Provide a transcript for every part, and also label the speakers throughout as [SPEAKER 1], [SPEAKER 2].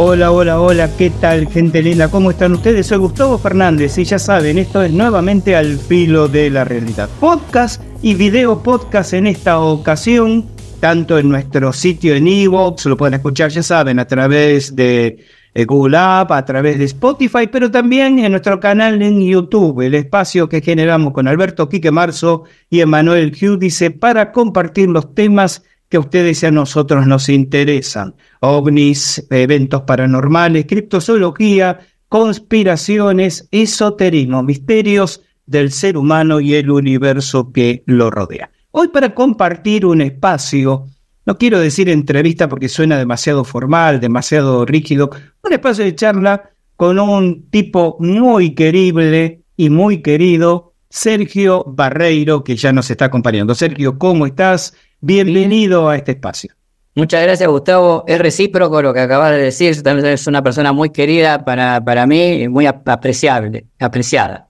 [SPEAKER 1] Hola, hola, hola, ¿qué tal gente linda? ¿Cómo están ustedes? Soy Gustavo Fernández y ya saben, esto es nuevamente Al Filo de la Realidad. Podcast y video podcast en esta ocasión, tanto en nuestro sitio en Evox, lo pueden escuchar, ya saben, a través de eh, Google App, a través de Spotify, pero también en nuestro canal en YouTube, el espacio que generamos con Alberto Quique Marzo y Emanuel Giudice para compartir los temas que a ustedes y a nosotros nos interesan. OVNIs, eventos paranormales, criptozoología, conspiraciones, esoterismo, misterios del ser humano y el universo que lo rodea. Hoy para compartir un espacio, no quiero decir entrevista porque suena demasiado formal, demasiado rígido, un espacio de charla con un tipo muy querible y muy querido Sergio Barreiro, que ya nos está acompañando. Sergio, ¿cómo estás? Bienvenido a este espacio.
[SPEAKER 2] Muchas gracias, Gustavo. Es recíproco lo que acabas de decir. Es también eres una persona muy querida para, para mí y muy apreciable, apreciada.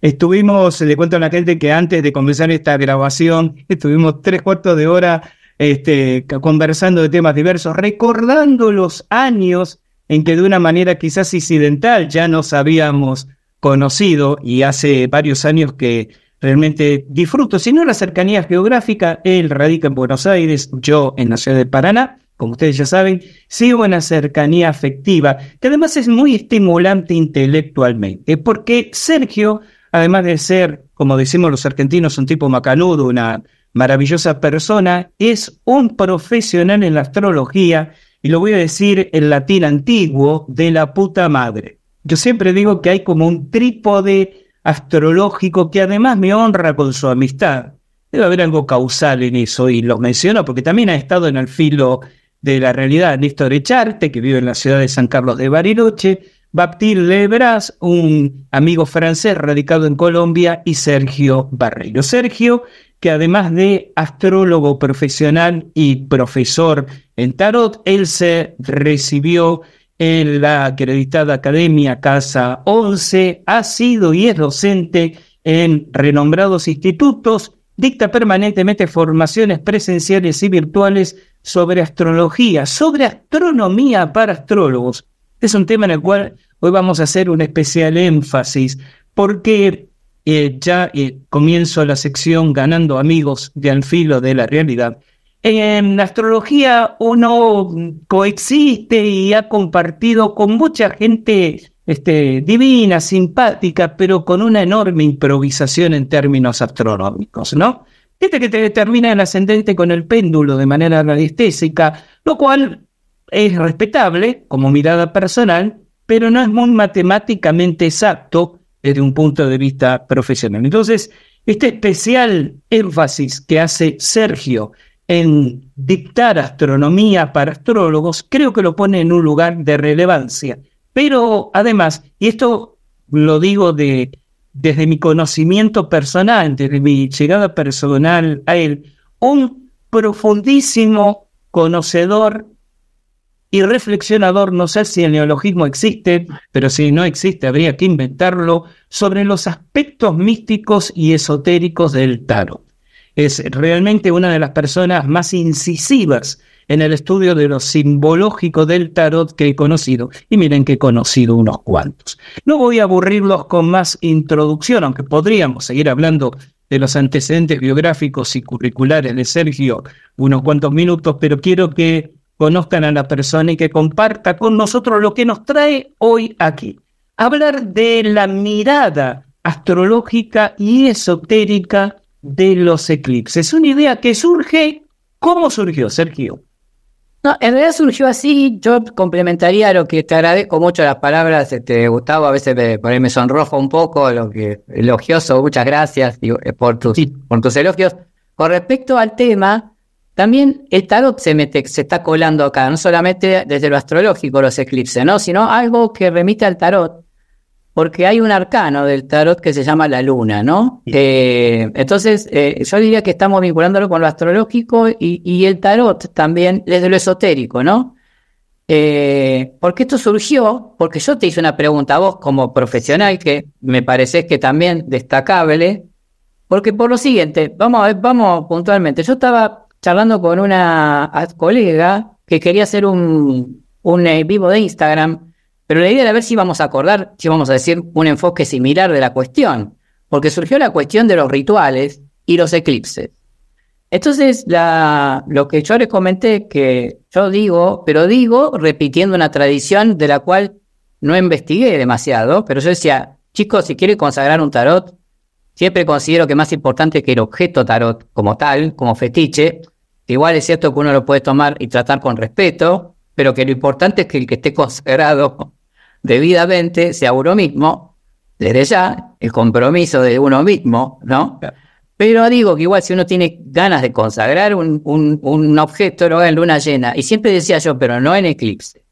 [SPEAKER 1] Estuvimos, le cuento a la gente que antes de comenzar esta grabación, estuvimos tres cuartos de hora este, conversando de temas diversos, recordando los años en que de una manera quizás incidental ya nos sabíamos conocido y hace varios años que realmente disfruto, si no la cercanía geográfica, él radica en Buenos Aires, yo en la ciudad de Paraná, como ustedes ya saben, sigo una cercanía afectiva, que además es muy estimulante intelectualmente, porque Sergio, además de ser, como decimos los argentinos, un tipo macanudo, una maravillosa persona, es un profesional en la astrología, y lo voy a decir en latín antiguo, de la puta madre. Yo siempre digo que hay como un trípode astrológico que además me honra con su amistad. Debe haber algo causal en eso y lo menciono porque también ha estado en el filo de la realidad Néstor Echarte, que vive en la ciudad de San Carlos de Bariloche, Baptiste Lebras, un amigo francés radicado en Colombia, y Sergio Barreiro. Sergio, que además de astrólogo profesional y profesor en tarot, él se recibió en la acreditada Academia Casa 11, ha sido y es docente en renombrados institutos, dicta permanentemente formaciones presenciales y virtuales sobre astrología, sobre astronomía para astrólogos. Es un tema en el cual hoy vamos a hacer un especial énfasis, porque eh, ya eh, comienzo la sección ganando amigos de al de la realidad. En la astrología uno coexiste y ha compartido con mucha gente este, divina, simpática, pero con una enorme improvisación en términos astronómicos, ¿no? Este que te determina el ascendente con el péndulo de manera radiestésica, lo cual es respetable como mirada personal, pero no es muy matemáticamente exacto desde un punto de vista profesional. Entonces, este especial énfasis que hace Sergio en dictar astronomía para astrólogos, creo que lo pone en un lugar de relevancia. Pero además, y esto lo digo de, desde mi conocimiento personal, desde mi llegada personal a él, un profundísimo conocedor y reflexionador, no sé si el neologismo existe, pero si no existe habría que inventarlo, sobre los aspectos místicos y esotéricos del tarot es realmente una de las personas más incisivas en el estudio de lo simbológico del tarot que he conocido. Y miren que he conocido unos cuantos. No voy a aburrirlos con más introducción, aunque podríamos seguir hablando de los antecedentes biográficos y curriculares de Sergio unos cuantos minutos, pero quiero que conozcan a la persona y que comparta con nosotros lo que nos trae hoy aquí. Hablar de la mirada astrológica y esotérica de los
[SPEAKER 2] eclipses. Una idea que
[SPEAKER 1] surge, ¿cómo surgió,
[SPEAKER 2] Sergio? No, en realidad surgió así, yo complementaría lo que te agradezco mucho las palabras, este, Gustavo, a veces me, por ahí me sonrojo un poco, lo que elogioso, muchas gracias eh, por, tus, por tus elogios. Con respecto al tema, también el tarot se, mete, se está colando acá, no solamente desde lo astrológico los eclipses, ¿no? sino algo que remite al tarot, porque hay un arcano del tarot que se llama la luna, ¿no? Eh, entonces, eh, yo diría que estamos vinculándolo con lo astrológico y, el tarot también desde lo esotérico, ¿no? Eh, porque esto surgió, porque yo te hice una pregunta a vos como profesional que me parece que también destacable, porque por lo siguiente, vamos, vamos puntualmente, yo estaba charlando con una colega que quería hacer un, un vivo de Instagram pero la idea era ver si vamos a acordar, si vamos a decir un enfoque similar de la cuestión, porque surgió la cuestión de los rituales y los eclipses. Entonces, lo que yo les comenté, que yo digo, pero digo repitiendo una tradición de la cual no investigué demasiado, pero yo decía, chicos, si quieren consagrar un tarot, siempre considero que más importante que el objeto tarot como tal, como fetiche, igual es cierto que uno lo puede tomar y tratar con respeto, pero que lo importante es que el que esté consagrado debidamente sea uno mismo, desde ya, el compromiso de uno mismo, ¿no? Pero digo que igual si uno tiene ganas de consagrar un, objeto, lo en luna llena. Y siempre decía yo, pero no en eclipse.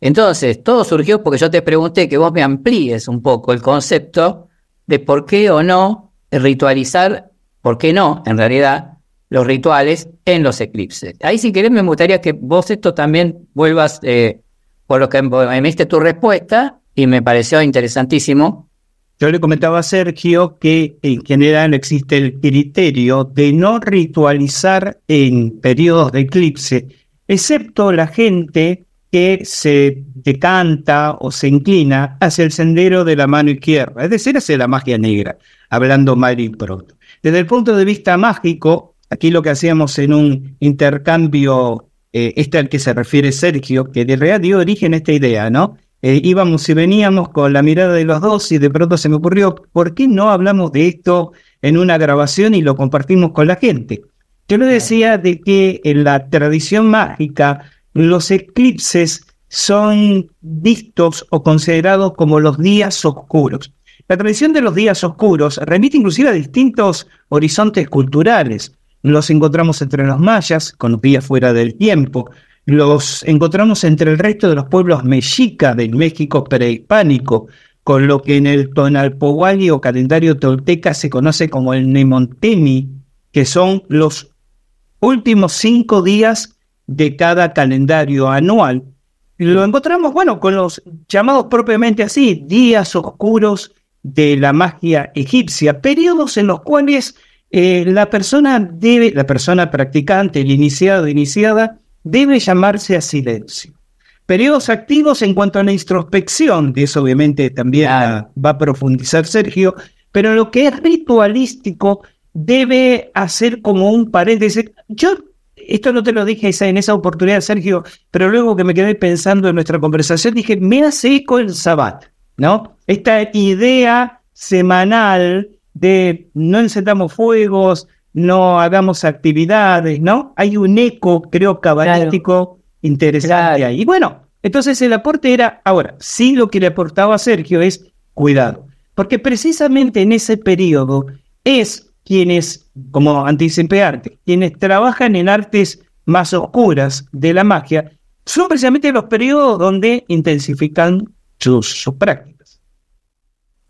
[SPEAKER 2] Entonces, todo surgió porque yo te pregunté que vos me amplíes un poco el concepto de por qué o no ritualizar, por qué no, en realidad, los rituales en los eclipses. Ahí si querés me gustaría que vos esto también vuelvas eh, por lo que me diste tu respuesta y me pareció interesantísimo.
[SPEAKER 1] Yo le comentaba a Sergio que en general existe el criterio de no ritualizar en periodos de eclipse, excepto la gente que se decanta o se inclina hacia el sendero de la mano izquierda, es decir, hacia la magia negra, hablando mal y pronto. Desde el punto de vista mágico, aquí lo que hacíamos en un intercambio eh, este al que se refiere Sergio, que de real dio origen a esta idea, ¿no? Eh, íbamos y veníamos con la mirada de los dos y de pronto se me ocurrió, ¿por qué no hablamos de esto en una grabación y lo compartimos con la gente? Yo le decía de que en la tradición mágica los eclipses son vistos o considerados como los días oscuros. La tradición de los días oscuros remite inclusive a distintos horizontes culturales los encontramos entre los mayas, con los días fuera del tiempo, los encontramos entre el resto de los pueblos mexica del México prehispánico, con lo que en el tonalpohualli o calendario tolteca se conoce como el nemontemi que son los últimos cinco días de cada calendario anual. Lo encontramos, bueno, con los llamados propiamente así, días oscuros de la magia egipcia, periodos en los cuales eh, la persona debe, la persona practicante, el iniciado, iniciada, debe llamarse a silencio. Periodos activos en cuanto a la introspección, de eso obviamente también va a profundizar Sergio, pero lo que es ritualístico debe hacer como un paréntesis. Yo, esto no te lo dije en esa oportunidad, Sergio, pero luego que me quedé pensando en nuestra conversación, dije, me hace eco el sabbat, ¿no? Esta idea semanal de no encendamos fuegos, no hagamos actividades, ¿no? Hay un eco, creo, cabalístico interesante ahí. Y bueno, entonces el aporte era, ahora, sí lo que le aportaba Sergio es cuidado, porque precisamente en ese periodo es quienes, como anticipé quienes trabajan en artes más oscuras de la magia, son precisamente los periodos donde intensifican sus prácticas.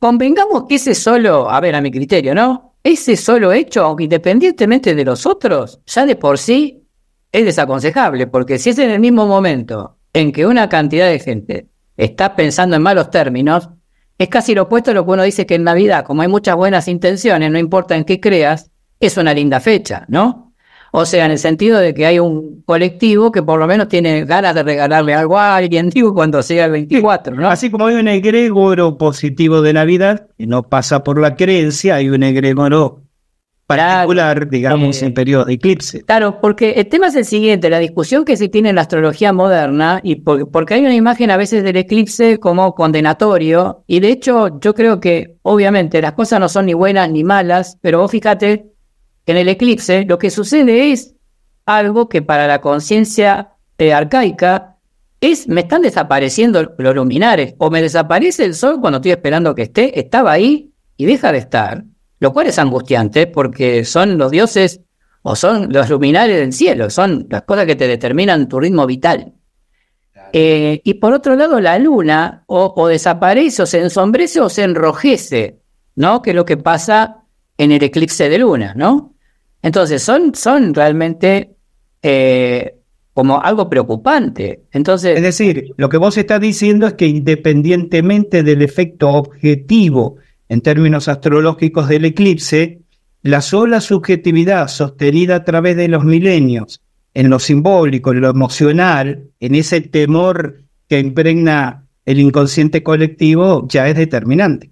[SPEAKER 2] Convengamos que ese solo, a ver, a mi criterio, ¿no? Ese solo hecho, independientemente de los otros, ya de por sí es desaconsejable, porque si es en el mismo momento en que una cantidad de gente está pensando en malos términos, es casi lo opuesto a lo que uno dice que en Navidad, como hay muchas buenas intenciones, no importa en qué creas, es una linda fecha, ¿no? O sea, en el sentido de que hay un colectivo que por lo menos tiene ganas de regalarle algo a alguien, digo, cuando sea el 24,
[SPEAKER 1] ¿no? Así como hay un egregoro positivo de Navidad, que no pasa por la creencia, hay un egregoro particular, digamos, eh, en periodo de eclipse.
[SPEAKER 2] Claro, porque el tema es el siguiente, la discusión que se tiene en la astrología moderna, y porque hay una imagen a veces del eclipse como condenatorio, y de hecho yo creo que obviamente las cosas no son ni buenas ni malas, pero vos fíjate en el eclipse lo que sucede es algo que para la conciencia arcaica es, me están desapareciendo los luminares, o me desaparece el sol cuando estoy esperando que esté, estaba ahí y deja de estar, lo cual es angustiante porque son los dioses o son los luminares del cielo, son las cosas que te determinan tu ritmo vital. Eh, y por otro lado, la luna o, o, desaparece o se ensombrece o se enrojece, ¿no? Que es lo que pasa en el eclipse de luna, ¿no? Entonces, son, son realmente eh, como algo preocupante. Entonces, es decir,
[SPEAKER 1] lo que vos estás diciendo es que independientemente del efecto objetivo en términos astrológicos del eclipse, la sola subjetividad sostenida a través de los milenios, en lo simbólico, en lo emocional, en ese temor que impregna el inconsciente colectivo, ya es determinante.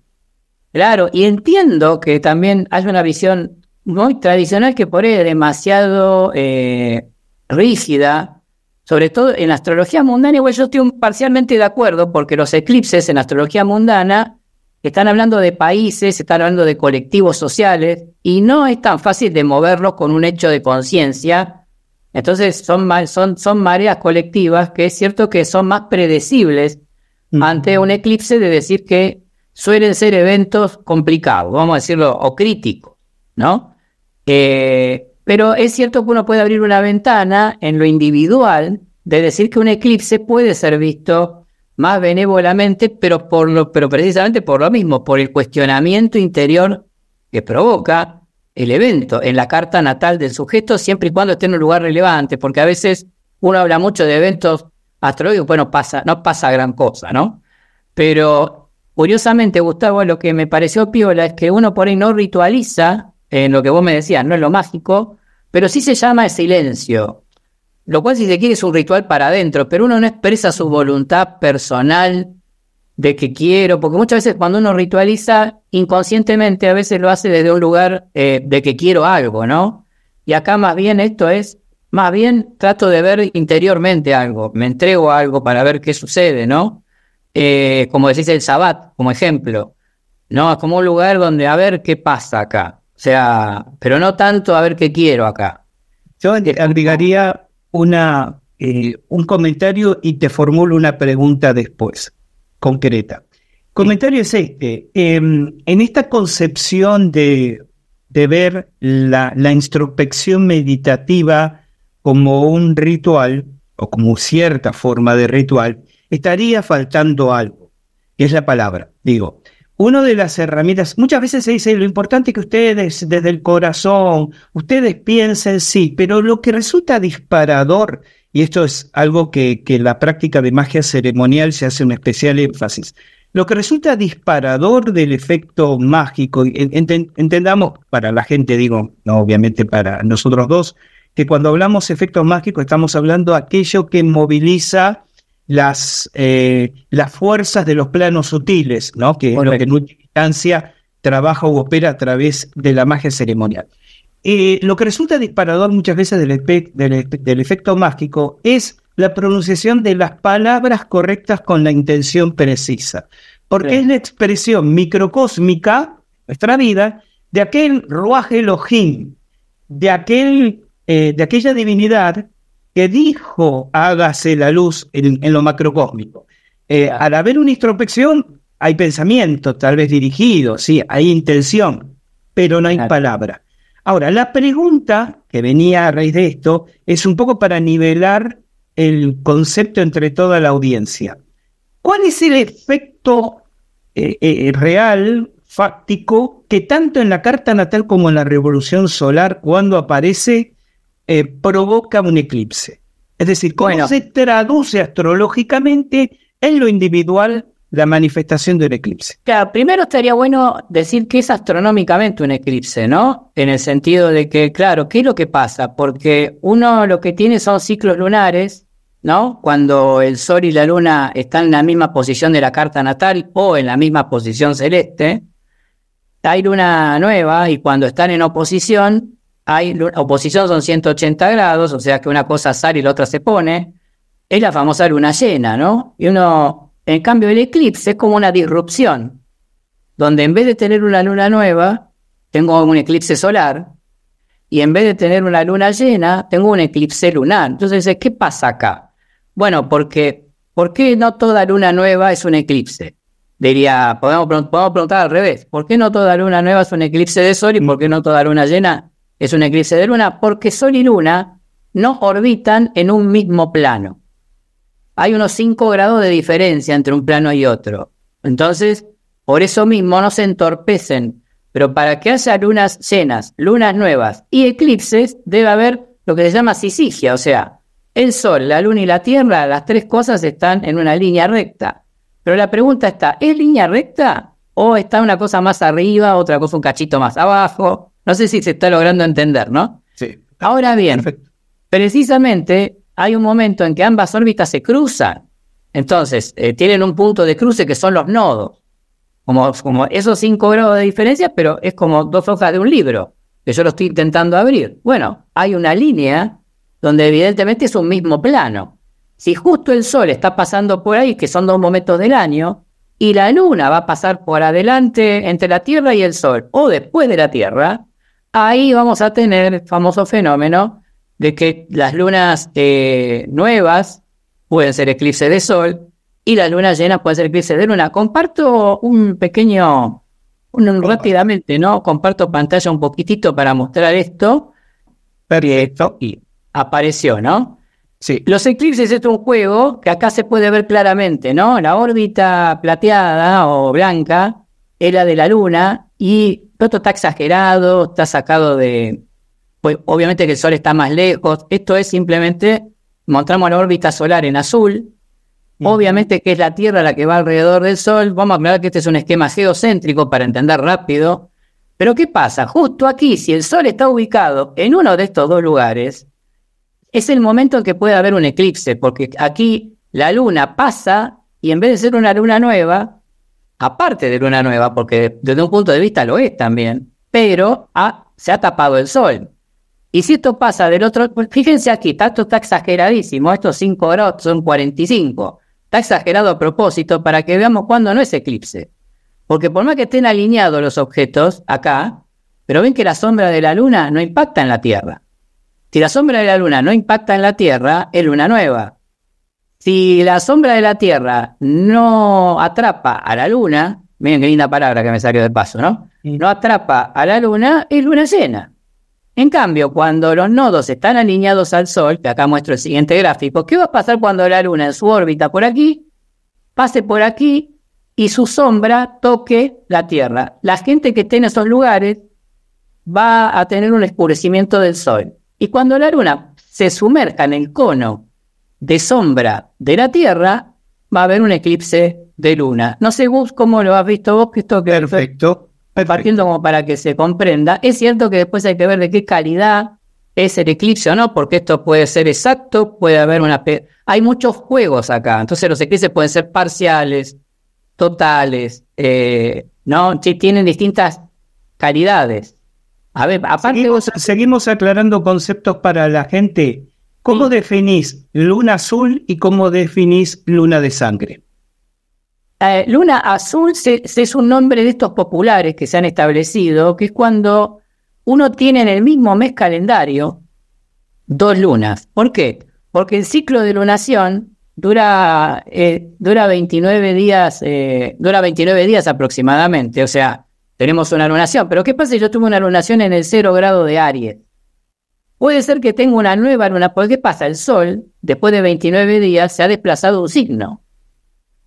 [SPEAKER 2] Claro, y entiendo que también hay una visión muy tradicional que por ahí es demasiado eh, rígida, sobre todo en la astrología mundana, igual yo estoy parcialmente de acuerdo, porque los eclipses en la astrología mundana están hablando de países, están hablando de colectivos sociales, y no es tan fácil de moverlos con un hecho de conciencia. Entonces son, son, son mareas colectivas que es cierto que son más predecibles ante un eclipse de decir que suelen ser eventos complicados, vamos a decirlo, o críticos, ¿no? Eh, pero es cierto que uno puede abrir una ventana en lo individual de decir que un eclipse puede ser visto más benévolamente, pero, por lo, pero precisamente por lo mismo, por el cuestionamiento interior que provoca el evento en la carta natal del sujeto, siempre y cuando esté en un lugar relevante, porque a veces uno habla mucho de eventos astrológicos, bueno, pasa, no pasa gran cosa, ¿no? Pero curiosamente, Gustavo, lo que me pareció piola es que uno por ahí no ritualiza en lo que vos me decías, no es lo mágico, pero sí se llama el silencio, lo cual si se quiere es un ritual para adentro, pero uno no expresa su voluntad personal de que quiero, porque muchas veces cuando uno ritualiza inconscientemente, a veces lo hace desde un lugar eh, de que quiero algo, ¿no? Y acá más bien esto es, más bien trato de ver interiormente algo, me entrego algo para ver qué sucede, ¿no? Eh, como decís el Sabbat, como ejemplo, ¿no? Es como un lugar donde a ver qué pasa acá. O sea, pero no tanto a ver qué quiero acá. Yo agregaría una, eh, un comentario
[SPEAKER 1] y te formulo una pregunta después, concreta. Comentario es este. Em, en esta concepción de, de ver la, la, introspección meditativa como un ritual o como cierta forma de ritual, estaría faltando algo, que es la palabra. Digo, una de las herramientas, muchas veces se dice, lo importante que ustedes desde el corazón, ustedes piensen sí, pero lo que resulta disparador, y esto es algo que, que la práctica de magia ceremonial se hace un especial énfasis, lo que resulta disparador del efecto mágico, entendamos, para la gente digo, no obviamente para nosotros dos, que cuando hablamos efecto mágico estamos hablando aquello que moviliza las, eh, las fuerzas de los planos sutiles, ¿no? que lo en última instancia trabaja u opera a través de la magia ceremonial. Eh, lo que resulta disparador muchas veces del, efecto mágico es la pronunciación de las palabras correctas con la intención precisa, porque es la expresión microcósmica, nuestra vida, de aquel ruaje Elohim, de, aquel, eh, de aquella divinidad que dijo hágase la luz en, lo macrocósmico. Eh, al haber una introspección, hay pensamiento, tal vez dirigido, sí, hay intención, pero no hay palabra. Ahora, la pregunta que venía a raíz de esto es un poco para nivelar el concepto entre toda la audiencia. ¿Cuál es el efecto eh, eh, real, fáctico, que tanto en la carta natal como en la revolución solar, cuando aparece, eh, provoca un eclipse. Es decir, cómo se traduce astrológicamente en lo individual la manifestación de un
[SPEAKER 2] eclipse. Claro, primero estaría bueno decir que es astronómicamente un eclipse, ¿no? En el sentido de que, claro, ¿qué es lo que pasa? Porque uno lo que tiene son ciclos lunares, ¿no? Cuando el Sol y la Luna están en la misma posición de la carta natal o en la misma posición celeste, hay luna nueva y cuando están en oposición, hay oposición son 180 grados, o sea que una cosa sale y la otra se pone, es la famosa luna llena, ¿no? Y uno, en cambio, el eclipse es como una disrupción, donde en vez de tener una luna nueva, tengo un eclipse solar, y en vez de tener una luna llena, tengo un eclipse lunar. Entonces, ¿qué pasa acá? Bueno, porque ¿por qué no toda luna nueva es un eclipse? Diría, podemos, podemos preguntar al revés, ¿por qué no toda luna nueva es un eclipse de sol y por qué no toda luna llena es un eclipse de luna, porque Sol y Luna no orbitan en un mismo plano. Hay unos 5 grados de diferencia entre un plano y otro. Entonces, por eso mismo no se entorpecen. Pero para que haya lunas llenas, lunas nuevas y eclipses, debe haber lo que se llama sisigia, o sea, el Sol, la Luna y la Tierra, las tres cosas están en una línea recta. Pero la pregunta está, ¿es línea recta? ¿O está una cosa más arriba, otra cosa un cachito más abajo? No sé si se está logrando entender, ¿no? Sí. Ahora bien, precisamente hay un momento en que ambas órbitas se cruzan. Entonces, eh, tienen un punto de cruce que son los nodos. Como, como esos cinco grados de diferencia, pero es como dos hojas de un libro que yo lo estoy intentando abrir. Bueno, hay una línea donde evidentemente es un mismo plano. Si justo el Sol está pasando por ahí, que son dos momentos del año, y la Luna va a pasar por adelante entre la Tierra y el Sol, o después de la Tierra, ahí vamos a tener el famoso fenómeno de que las lunas eh, nuevas pueden ser eclipse de sol y las lunas llenas pueden ser eclipse de luna. Comparto un pequeño, un, rápidamente, ¿no? Comparto pantalla un poquitito para mostrar esto. esto? Y apareció, ¿no? Sí. Los eclipses es un juego que acá se puede ver claramente, ¿no? La órbita plateada o blanca ...es la de la luna y esto está exagerado, está sacado de... Pues, obviamente que el Sol está más lejos, esto es simplemente mostramos la órbita solar en azul, obviamente que es la Tierra la que va alrededor del Sol, vamos a aclarar que este es un esquema geocéntrico para entender rápido, pero ¿qué pasa? Justo aquí, si el Sol está ubicado en uno de estos dos lugares, es el momento en que puede haber un eclipse, porque aquí la Luna pasa y en vez de ser una Luna nueva, aparte de luna nueva, porque desde un punto de vista lo es también, pero se ha tapado el sol. Y si esto pasa del otro, pues, fíjense aquí, esto está exageradísimo, estos 5 grados son 45. Está exagerado a propósito para que veamos cuándo no es eclipse. Porque por más que estén alineados los objetos acá, pero ven que la sombra de la luna no impacta en la Tierra. Si la sombra de la luna no impacta en la Tierra, es luna nueva. Si la sombra de la Tierra no atrapa a la Luna, miren qué linda palabra que me salió de paso, ¿no? No atrapa a la Luna, es luna llena. En cambio, cuando los nodos están alineados al Sol, que acá muestro el siguiente gráfico, ¿qué va a pasar cuando la Luna en su órbita por aquí, pase por aquí y su sombra toque la Tierra? La gente que esté en esos lugares va a tener un escurecimiento del Sol. Y cuando la Luna se sumerja en el cono de sombra de la Tierra, va a haber un eclipse de luna. No sé, Gus, cómo lo has visto vos, que esto que perfecto, partiendo como para que se comprenda. Es cierto que después hay que ver de qué calidad es el eclipse o no, porque esto puede ser exacto, puede haber una... Hay muchos juegos acá, entonces los eclipses pueden ser parciales, totales, eh, ¿no? Sí, tienen distintas calidades. A ver, aparte vos... Seguimos aclarando
[SPEAKER 1] conceptos para la gente. ¿Cómo definís luna azul y cómo definís luna de sangre?
[SPEAKER 2] Eh, luna azul es un nombre de estos populares que se han establecido, que es cuando uno tiene en el mismo mes calendario dos lunas. ¿Por qué? Porque el ciclo de lunación dura, eh, dura, 29 días, eh, dura 29 días aproximadamente. O sea, tenemos una lunación. Pero ¿qué pasa si yo tuve una lunación en el cero grado de Aries? Puede ser que tenga una nueva luna, porque pasa? El Sol, después de 29 días, se ha desplazado un signo.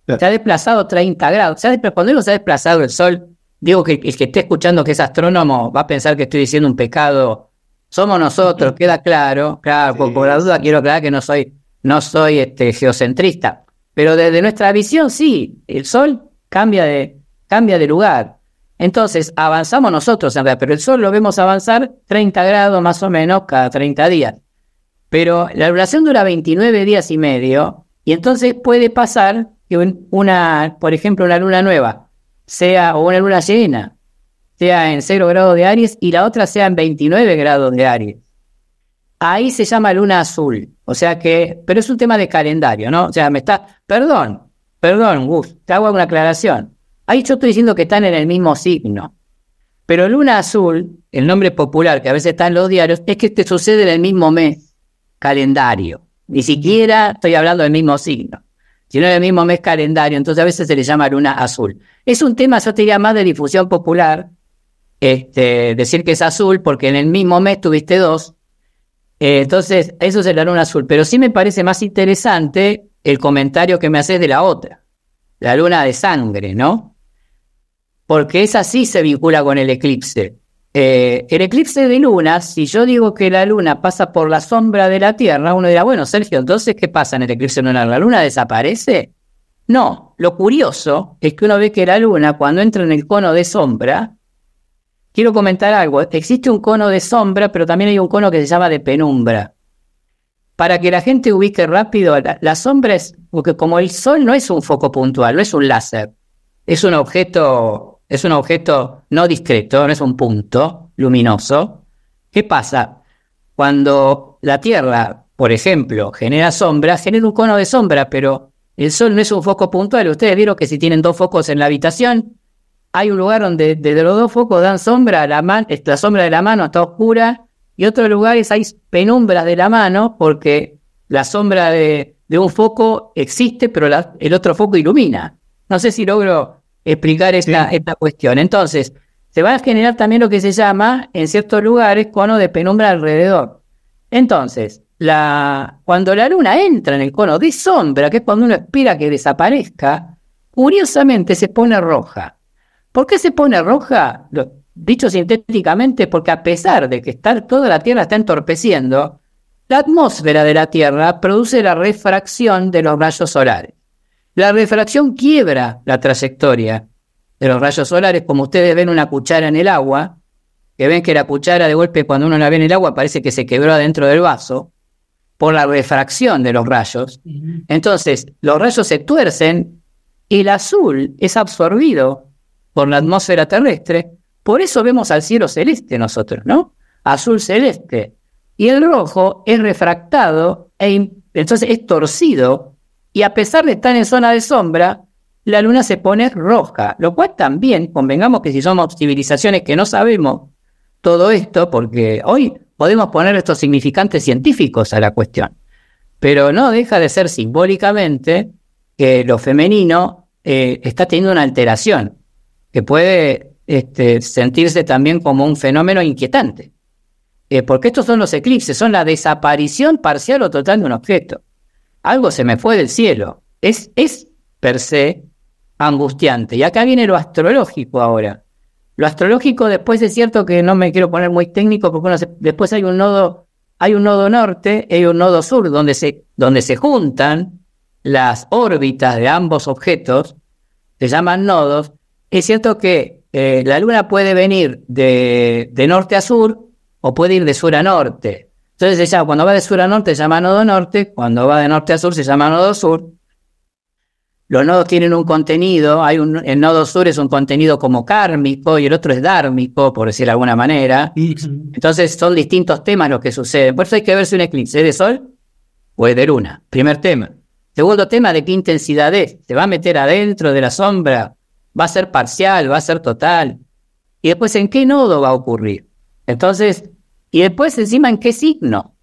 [SPEAKER 2] Se ha desplazado 30 grados. Se ha cuando se ha desplazado el Sol, digo que el que esté escuchando que es astrónomo va a pensar que estoy diciendo un pecado. Somos nosotros, queda claro. Claro, por, la duda quiero aclarar que no soy, no soy este, geocentrista. Pero desde nuestra visión, sí, el Sol cambia de, cambia de lugar. Entonces, avanzamos nosotros en realidad, pero el Sol lo vemos avanzar 30 grados más o menos cada 30 días. Pero la duración dura 29 días y medio, y entonces puede pasar que una, por ejemplo, una luna nueva, sea o una luna llena, sea en 0 grados de Aries y la otra sea en 29 grados de Aries. Ahí se llama luna azul, o sea que, pero es un tema de calendario, ¿no? O sea, me está, perdón, perdón, Gus, te hago una aclaración. Ahí yo estoy diciendo que están en el mismo signo. Pero luna azul, el nombre popular que a veces está en los diarios, es que te sucede en el mismo mes, calendario. Ni siquiera estoy hablando del mismo signo, sino el mismo mes calendario. Entonces a veces se le llama luna azul. Es un tema, yo te diría, más de difusión popular. Este, decir que es azul porque en el mismo mes tuviste dos. Eh, entonces, eso es la luna azul. Pero sí me parece más interesante el comentario que me haces de la otra, la luna de sangre, ¿no? porque esa sí se vincula con el eclipse. Eh, el eclipse de luna, si yo digo que la luna pasa por la sombra de la Tierra, uno dirá, bueno, Sergio, entonces, ¿qué pasa en el eclipse lunar? ¿La luna desaparece? No, lo curioso es que uno ve que la luna, cuando entra en el cono de sombra, quiero comentar algo, existe un cono de sombra, pero también hay un cono que se llama de penumbra. Para que la gente ubique rápido, las la sombra es, porque como el sol no es un foco puntual, no es un láser, es un objeto es un objeto no discreto, no es un punto luminoso. ¿Qué pasa? Cuando la Tierra, por ejemplo, genera sombra, genera un cono de sombra, pero el Sol no es un foco puntual. Ustedes vieron que si tienen dos focos en la habitación, hay un lugar donde desde los dos focos dan sombra, la, sombra de la mano está oscura, y otros lugares hay penumbras de la mano porque la sombra de, un foco existe, pero el otro foco ilumina. No sé si logro explicar esta, esta cuestión. Entonces, se va a generar también lo que se llama, en ciertos lugares, cono de penumbra alrededor. Entonces, la, cuando la luna entra en el cono de sombra, que es cuando uno espera que desaparezca, curiosamente se pone roja. ¿Por qué se pone roja? Lo, dicho sintéticamente, porque a pesar de que toda la Tierra está entorpeciendo, la atmósfera de la Tierra produce la refracción de los rayos solares. La refracción quiebra la trayectoria de los rayos solares, como ustedes ven una cuchara en el agua, que ven que la cuchara de golpe cuando uno la ve en el agua parece que se quebró adentro del vaso por la refracción de los rayos. Entonces, los rayos se tuercen y el azul es absorbido por la atmósfera terrestre. Por eso vemos al cielo celeste nosotros, ¿no? Azul celeste. Y el rojo es refractado e entonces es torcido y a pesar de estar en zona de sombra, la luna se pone roja, lo cual también, convengamos que si somos civilizaciones que no sabemos todo esto, porque hoy podemos poner estos significantes científicos a la cuestión, pero no deja de ser simbólicamente que lo femenino eh, está teniendo una alteración, que puede este, sentirse también como un fenómeno inquietante. Eh, porque estos son los eclipses, son la desaparición parcial o total de un objeto algo se me fue del cielo. Es, es per se angustiante. Y acá viene lo astrológico ahora. Lo astrológico después es cierto que no me quiero poner muy técnico porque después hay un nodo hay un nodo norte y un nodo sur donde se, donde se juntan las órbitas de ambos objetos, se llaman nodos. Es cierto que eh, la luna puede venir de, de, norte a sur o puede ir de sur a norte. Entonces cuando va de sur a norte se llama nodo norte, cuando va de norte a sur se llama nodo sur. Los nodos tienen un contenido, hay un, el nodo sur es un contenido como kármico y el otro es dármico, por decir de alguna manera. Entonces son distintos temas los que suceden. Por eso hay que ver si un eclipse es de sol o es de luna. Primer tema. Segundo tema, de qué intensidad es. ¿Se va a meter adentro de la sombra? ¿Va a ser parcial? ¿Va a ser total? Y después, ¿en qué nodo va a ocurrir? Entonces, y después encima en qué signo.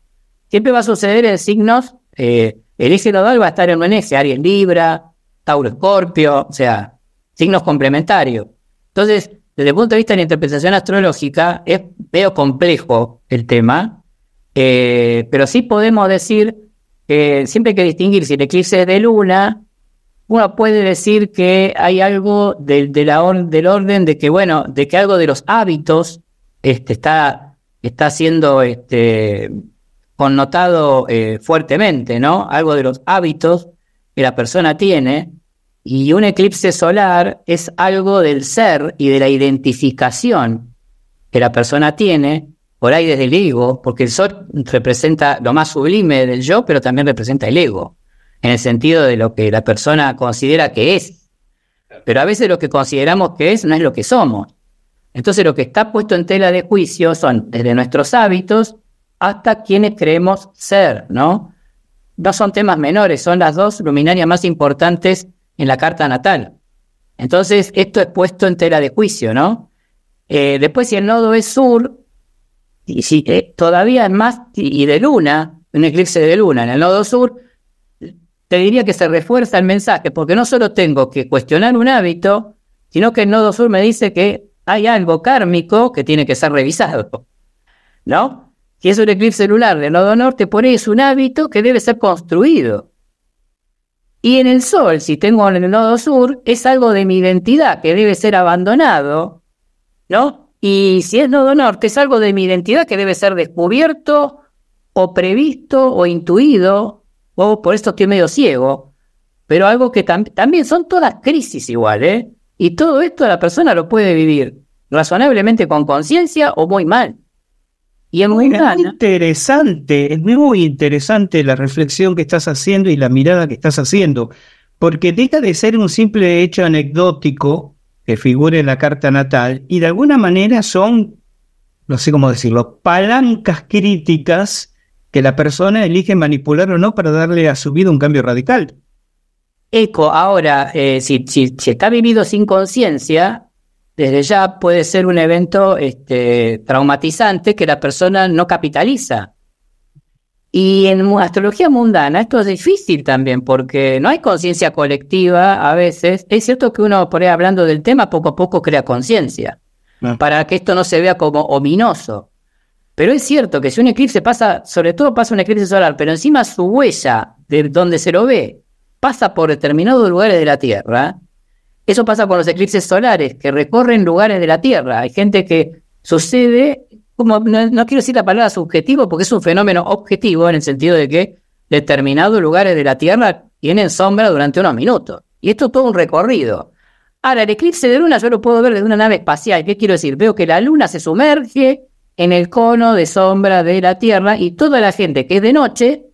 [SPEAKER 2] Siempre va a suceder en signos, eh, el eje nodal va a estar en un eje, Aries Libra, Tauro Escorpio, o sea, signos complementarios. Entonces, desde el punto de vista de la interpretación astrológica, es, veo complejo el tema, eh, pero sí podemos decir que siempre hay que distinguir si el eclipse es de luna, uno puede decir que hay algo del orden de que, bueno, de que algo de los hábitos este, está está siendo este, connotado eh, fuertemente, ¿no? Algo de los hábitos que la persona tiene. Y un eclipse solar es algo del ser y de la identificación que la persona tiene, por ahí desde el ego, porque el sol representa lo más sublime del yo, pero también representa el ego, en el sentido de lo que la persona considera que es. Pero a veces lo que consideramos que es no es lo que somos. Entonces lo que está puesto en tela de juicio son desde nuestros hábitos hasta quienes creemos ser, ¿no? No son temas menores, son las dos luminarias más importantes en la carta natal. Entonces esto es puesto en tela de juicio, ¿no? Eh, después si el nodo es sur, y si eh, todavía es más, y de luna, un eclipse de luna en el nodo sur, te diría que se refuerza el mensaje, porque no solo tengo que cuestionar un hábito, sino que el nodo sur me dice que hay algo kármico que tiene que ser revisado, ¿no? Si es un eclipse celular del nodo norte, por ahí es un hábito que debe ser construido. Y en el Sol, si tengo en el nodo sur, es algo de mi identidad que debe ser abandonado, ¿no? Y si es nodo norte, es algo de mi identidad que debe ser descubierto o previsto o intuido, o por esto estoy medio ciego, pero algo que también son todas crisis igual, ¿eh? Y todo esto la persona lo puede vivir razonablemente con conciencia o muy mal. Y es muy, interesante,
[SPEAKER 1] es muy interesante la reflexión que estás haciendo y la mirada que estás haciendo, porque deja de ser un simple hecho anecdótico que figure en la carta natal y de alguna manera son, no sé cómo decirlo, palancas críticas que la persona elige manipular o no para darle a su vida un cambio radical
[SPEAKER 2] eco ahora, eh, si, está vivido sin conciencia, desde ya puede ser un evento este, traumatizante que la persona no capitaliza. Y en astrología mundana esto es difícil también porque no hay conciencia colectiva a veces. Es cierto que uno por ahí hablando del tema poco a poco crea conciencia para que esto no se vea como ominoso. Pero es cierto que si un eclipse pasa, sobre todo pasa un eclipse solar, pero encima su huella de donde se lo ve pasa por determinados lugares de la Tierra, eso pasa con los eclipses solares, que recorren lugares de la Tierra. Hay gente que sucede, como no, no quiero decir la palabra subjetivo, porque es un fenómeno objetivo en el sentido de que determinados lugares de la Tierra tienen sombra durante unos minutos. Y esto es todo un recorrido. Ahora, el eclipse de luna yo lo puedo ver desde una nave espacial. ¿Qué quiero decir? Veo que la luna se sumerge en el cono de sombra de la Tierra y toda la gente que es de noche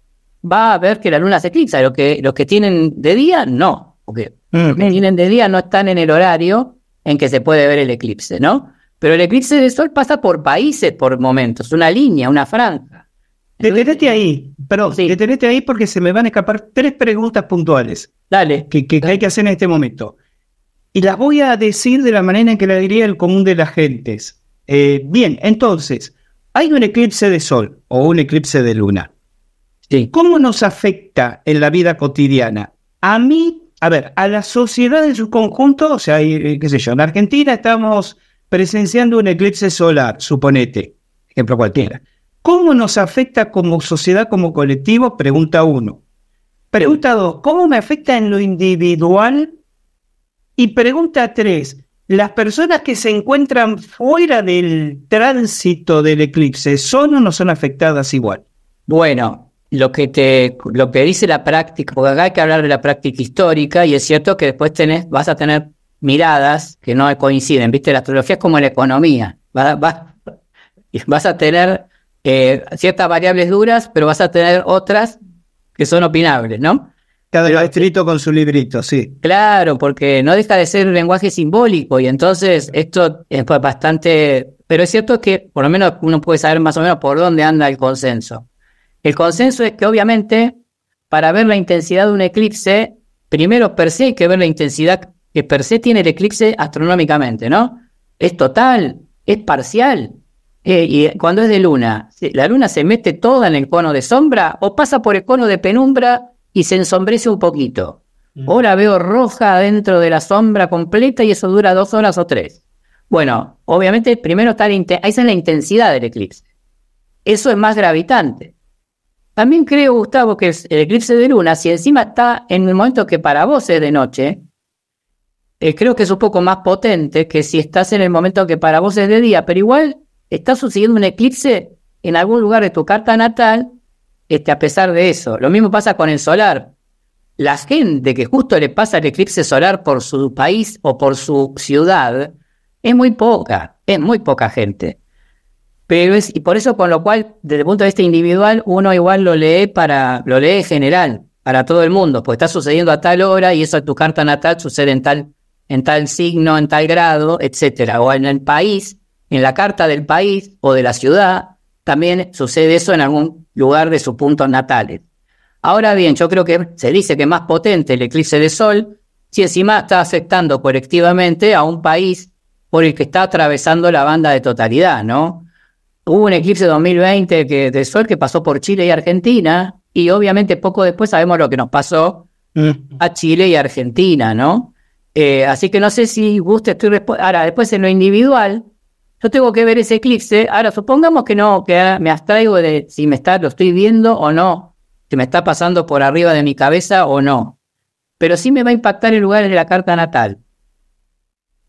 [SPEAKER 2] va a ver que la luna se eclipsa. Los que, los que tienen de día, no. Porque mm, los que tienen de día no están en el horario en que se puede ver el eclipse, ¿no? Pero el eclipse de sol pasa por países, por momentos, una línea, una franja. detenete ahí, pero sí. detenete ahí porque se me van a escapar tres preguntas puntuales.
[SPEAKER 1] Dale. Que, hay que hacer en este momento. Y las voy a decir de la manera en que la diría el común de las gentes. Eh, bien, entonces, hay un eclipse de sol o un eclipse de luna. ¿Cómo nos afecta en la vida cotidiana? A mí, a ver, a la sociedad en su conjunto, o sea, eh, qué sé yo, en Argentina estamos presenciando un eclipse solar, suponete, ejemplo cualquiera. ¿Cómo nos afecta como sociedad, como colectivo? Pregunta uno. Pregunta dos, ¿cómo me afecta en lo individual? Y pregunta tres, ¿las personas que se encuentran fuera del tránsito del eclipse son o no son afectadas
[SPEAKER 2] igual? Bueno, lo que te, lo que dice la práctica, porque acá hay que hablar de la práctica histórica, y es cierto que después tenés, vas a tener miradas que no coinciden, viste, la astrología es como la economía, vas, a tener eh, ciertas variables duras, pero vas a tener otras que son opinables, ¿no? Cada ha escrito eh, con su librito, sí. Claro, porque no deja de ser un lenguaje simbólico y entonces esto es bastante... Pero es cierto que por lo menos uno puede saber más o menos por dónde anda el consenso. El consenso es que obviamente para ver la intensidad de un eclipse, primero per se hay que ver la intensidad que per se tiene el eclipse astronómicamente, ¿no? Es total, es parcial. Eh, y cuando es de luna, la luna se mete toda en el cono de sombra o pasa por el cono de penumbra y se ensombrece un poquito. Mm. O la veo roja dentro de la sombra completa y eso dura dos horas o tres. Bueno, obviamente primero está la, la intensidad del eclipse. Eso es más gravitante. También creo, Gustavo, que el eclipse de luna, si encima está en el momento que para vos es de noche, eh, creo que es un poco más potente que si estás en el momento que para vos es de día, pero igual está sucediendo un eclipse en algún lugar de tu carta natal, este, a pesar de eso. Lo mismo pasa con el solar. La gente que justo le pasa el eclipse solar por su país o por su ciudad es muy poca, es muy poca gente y por eso, con lo cual, desde el punto de vista individual, uno igual lo lee para, lo lee general, para todo el mundo, porque está sucediendo a tal hora y eso en tu carta natal sucede en tal, en tal signo, en tal grado, etcétera. O en el país, en la carta del país o de la ciudad, también sucede eso en algún lugar de sus puntos natales. Ahora bien, yo creo que se dice que más potente el eclipse de sol si encima está afectando colectivamente a un país por el que está atravesando la banda de totalidad, ¿no? Hubo un eclipse 2020 que, de sol que pasó por Chile y Argentina, y obviamente poco después sabemos lo que nos pasó mm. a Chile y Argentina, ¿no? Eh, así que no sé si guste, estoy ahora después en lo individual, yo tengo que ver ese eclipse, ahora supongamos que no, que me abstraigo de si me está, lo estoy viendo o no, si me está pasando por arriba de mi cabeza o no, pero sí me va a impactar el lugar de la carta natal.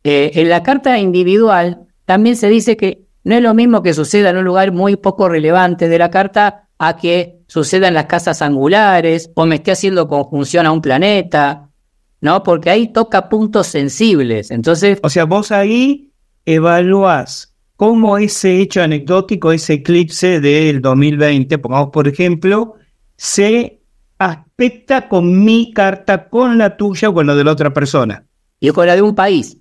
[SPEAKER 2] Eh, en la carta individual también se dice que no es lo mismo que suceda en un lugar muy poco relevante de la carta a que suceda en las casas angulares o me esté haciendo conjunción a un planeta, ¿no? Porque ahí toca puntos sensibles. Entonces. O sea, vos ahí
[SPEAKER 1] evaluás cómo ese hecho anecdótico, ese eclipse del 2020, pongamos por ejemplo, se aspecta con mi carta, con la tuya o con la de la otra persona. Y con la de un país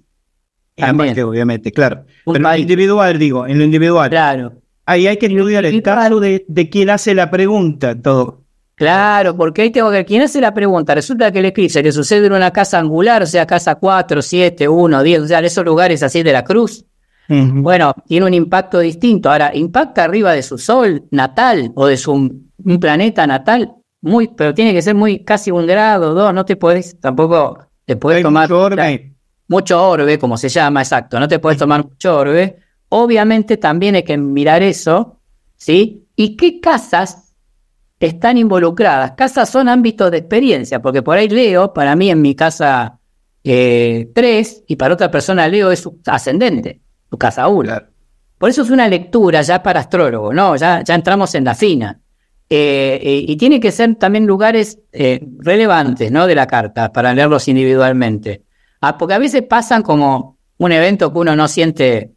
[SPEAKER 1] que obviamente, claro. en lo individual, digo, en lo individual. Claro. Ahí hay que estudiar el caso de, de quién hace la pregunta, todo.
[SPEAKER 2] Claro, porque ahí tengo que quién hace la pregunta. Resulta que el se le sucede en una casa angular, o sea, casa 4, 7, 1, 10, o sea, en esos lugares así de la cruz. Bueno, tiene un impacto distinto. Ahora, impacta arriba de su sol natal o de su un planeta natal, muy, pero tiene que ser muy casi un grado, dos, no te puedes, tampoco te puedes tomar mucho orbe, como se llama, exacto, no te puedes tomar mucho orbe, obviamente también hay que mirar eso, ¿sí? ¿Y qué casas están involucradas? Casas son ámbitos de experiencia, porque por ahí leo, para mí en mi casa 3 eh, y para otra persona leo es ascendente, su casa 1. Por eso es una lectura ya para astrólogo, ¿no? Ya, ya entramos en la fina. Eh, eh, y tiene que ser también lugares relevantes, ¿no? De la carta, para leerlos individualmente. Ah, porque a veces pasan como un evento que uno no siente,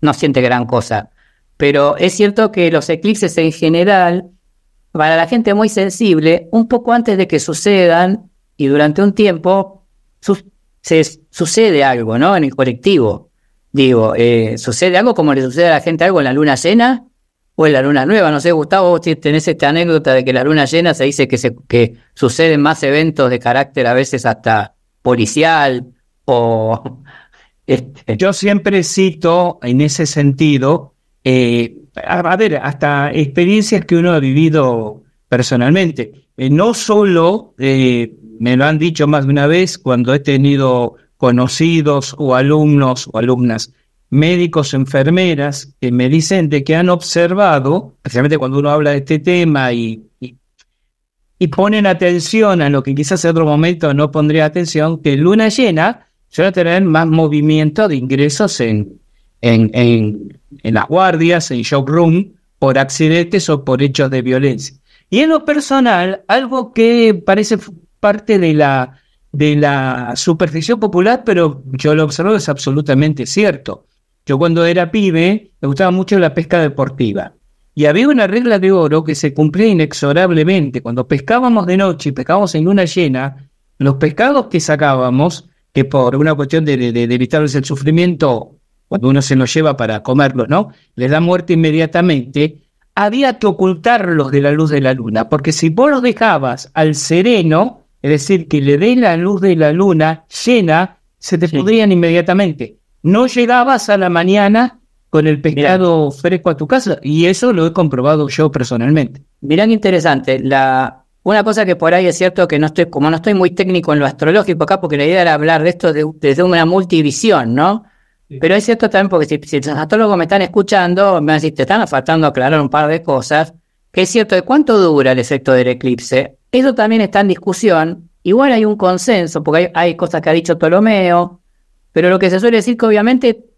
[SPEAKER 2] no siente gran cosa. Pero es cierto que los eclipses en general, para la gente muy sensible, un poco antes de que sucedan y durante un tiempo, se sucede algo, ¿no? En el colectivo. Digo, eh, sucede algo como le sucede a la gente algo en la luna llena o en la luna nueva. No sé, Gustavo, vos tenés esta anécdota de que la luna llena se dice que, se, que suceden más eventos de carácter a veces hasta policial o... Este, Yo siempre
[SPEAKER 1] cito en ese sentido, eh, a, ver, hasta experiencias que uno ha vivido personalmente. Eh, no solo eh, me lo han dicho más de una vez cuando he tenido conocidos o alumnos o alumnas médicos, enfermeras, que me dicen de que han observado, especialmente cuando uno habla de este tema y y ponen atención a lo que quizás en otro momento no pondría atención, que luna llena se a tener más movimiento de ingresos en, en, en, las guardias, en room por accidentes o por hechos de violencia. Y en lo personal, algo que parece parte de la, de la superstición popular, pero yo lo observo, es absolutamente cierto. Yo cuando era pibe me gustaba mucho la pesca deportiva. Y había una regla de oro que se cumplía inexorablemente. Cuando pescábamos de noche y pescábamos en luna llena, los pescados que sacábamos, que por una cuestión de, evitarles el sufrimiento, cuando uno se los lleva para comerlos, ¿no? Les da muerte inmediatamente, había que ocultarlos de la luz de la luna, porque si vos los dejabas al sereno, es decir, que le den la luz de la luna llena, se te pudrían inmediatamente. No llegabas a la
[SPEAKER 2] mañana con el pescado fresco a tu casa. Y eso lo he comprobado yo personalmente. Mirá qué interesante. La, una cosa que por ahí es cierto que no estoy, como no estoy muy técnico en lo astrológico acá, porque la idea era hablar de esto desde una multivisión, ¿no? Pero es cierto también porque si, los astrólogos me están escuchando, me van a decir, te están faltando aclarar un par de cosas, que es cierto de cuánto dura el efecto del eclipse. Eso también está en discusión. Igual hay un consenso, porque hay cosas que ha dicho Ptolomeo, pero lo que se suele decir que obviamente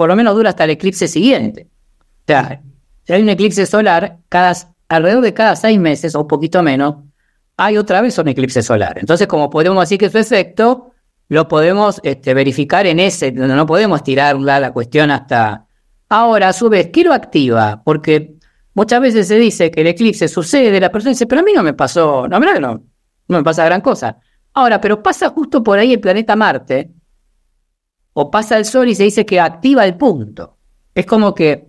[SPEAKER 2] por lo menos dura hasta el eclipse siguiente. O sea, si hay un eclipse solar, cada, alrededor de cada seis meses o un poquito menos, hay otra vez un eclipse solar. Entonces, como podemos decir que su efecto lo podemos este, verificar en ese, no podemos tirar la cuestión hasta... Ahora, a su vez, ¿qué lo activa? Porque muchas veces se dice que el eclipse sucede, la persona dice, pero a mí no me pasó, no, no, no me pasa gran cosa. Ahora, pero pasa justo por ahí el planeta Marte, o pasa el sol y se dice que activa el punto. Es como que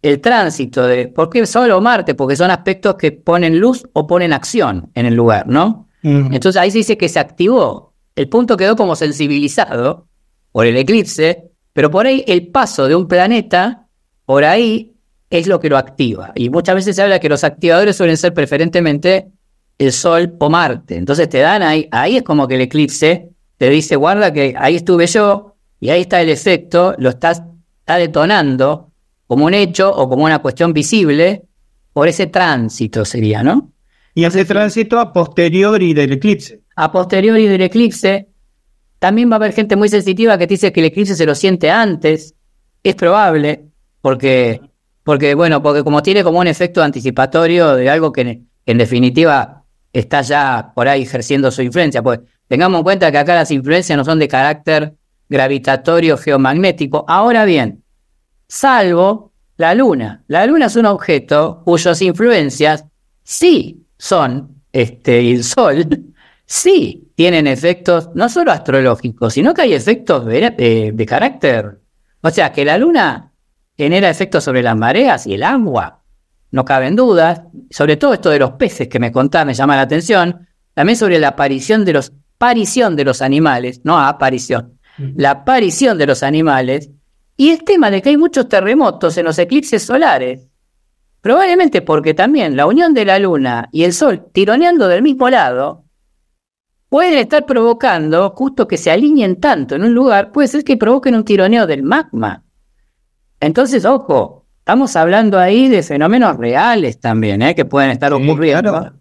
[SPEAKER 2] el tránsito de por qué Sol o Marte, porque son aspectos que ponen luz o ponen acción en el lugar, ¿no? Entonces ahí se dice que se activó. El punto quedó como sensibilizado por el eclipse, pero por ahí el paso de un planeta por ahí es lo que lo activa. Y muchas veces se habla que los activadores suelen ser preferentemente el Sol o Marte. Entonces te dan ahí, ahí es como que el eclipse te dice, guarda que ahí estuve yo, y ahí está el efecto, lo está, está detonando como un hecho o como una cuestión visible por ese tránsito sería, ¿no? Y ese tránsito a posteriori del eclipse. A posteriori del eclipse. También va a haber gente muy sensitiva que dice que el eclipse se lo siente antes. Es probable, porque, porque bueno, porque como tiene como un efecto anticipatorio de algo que en definitiva está ya por ahí ejerciendo su influencia. Pues tengamos en cuenta que acá las influencias no son de carácter gravitatorio geomagnético. Ahora bien, salvo la Luna. La Luna es un objeto cuyas influencias sí son, este, el Sol, sí tienen efectos no solo astrológicos, sino que hay efectos eh, de, carácter. O sea, que la Luna genera efectos sobre las mareas y el agua. No caben dudas, sobre todo esto de los peces que me contás me llama la atención, también sobre la aparición de los, aparición de los animales, no aparición, la aparición de los animales y el tema de que hay muchos terremotos en los eclipses solares. Probablemente porque también la unión de la Luna y el Sol tironeando del mismo lado pueden estar provocando, justo que se alineen tanto en un lugar, puede ser que provoquen un tironeo del magma. Entonces, ojo, estamos hablando ahí de fenómenos reales también, ¿eh? que pueden estar ocurriendo.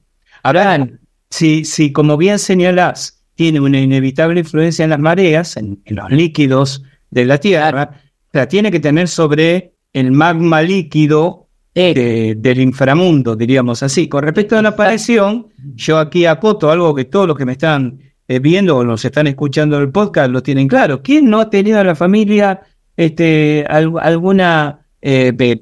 [SPEAKER 2] Ahora, si, si, como bien señalás,
[SPEAKER 1] tiene una inevitable influencia en las mareas, en, los líquidos de la Tierra, o sea, tiene que tener sobre el magma líquido del inframundo, diríamos así. Con respecto a la aparición, yo aquí acoto algo que todos los que me están eh, viendo o que están escuchando el podcast lo tienen claro. ¿Quién no ha tenido en la familia este, alguna, eh,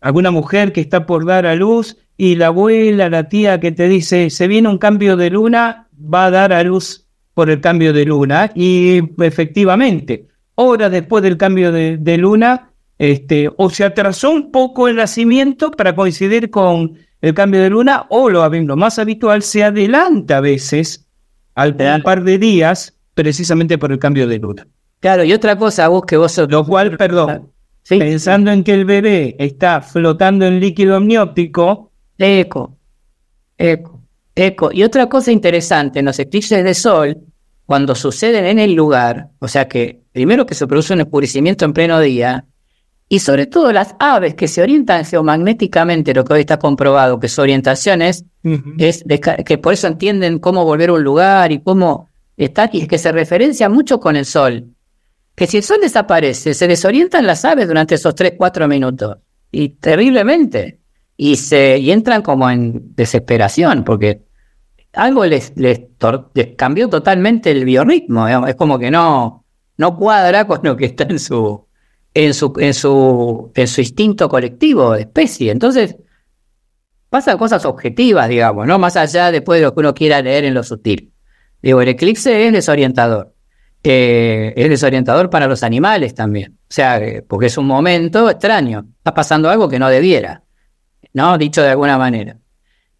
[SPEAKER 1] alguna mujer que está por dar a luz y la abuela, la tía que te dice, se viene un cambio de luna va a dar a luz por el cambio de luna y efectivamente, horas después del cambio de, luna, este, o se atrasó un poco el nacimiento para coincidir con el cambio de luna, o lo, lo más habitual, se adelanta a veces al par de días precisamente por el cambio de luna. Claro, y otra cosa, vos que vos... Lo cual, perdón, ah, pensando en que el bebé está flotando en líquido amniótico...
[SPEAKER 2] Eco. Eco. Eco. Y otra cosa interesante, en los eclipses de sol, cuando suceden en el lugar, o sea que primero que se produce un oscurecimiento en pleno día, y sobre todo las aves que se orientan geomagnéticamente, lo que hoy está comprobado, que su orientación es, que por eso entienden cómo volver a un lugar y cómo está, y es que se referencia mucho con el sol. Que si el sol desaparece, se desorientan las aves durante esos 3, 4 minutos. Y terriblemente y, se, y entran como en desesperación porque algo les, cambió totalmente el biorritmo. Es como que no, no cuadra con lo que está en su, en su, en su, en su instinto colectivo de especie. Entonces, pasan cosas objetivas, digamos, ¿no? Más allá después de lo que uno quiera leer en lo sutil. Digo, el eclipse es desorientador. Eh, es desorientador para los animales también. O sea, eh, porque es un momento extraño. Está pasando algo que no debiera. ¿no? Dicho de alguna manera.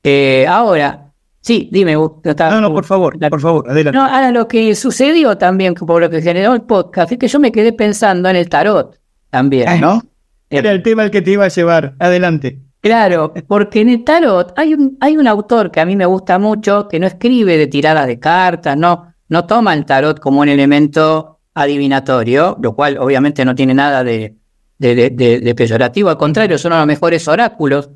[SPEAKER 2] Eh, ahora, sí, dime, No, no, por favor, por favor, adelante. No, ahora lo que sucedió también, por lo que generó el podcast, es que yo me quedé pensando en el tarot también.
[SPEAKER 1] ¿No? Era eh, el tema al que te iba a llevar. Adelante.
[SPEAKER 2] Claro, porque en el tarot hay un, hay un autor que a mí me gusta mucho, que no escribe de tiradas de cartas, no, no toma el tarot como un elemento adivinatorio, lo cual obviamente no tiene nada de, de, de, peyorativo, al contrario, son los mejores oráculos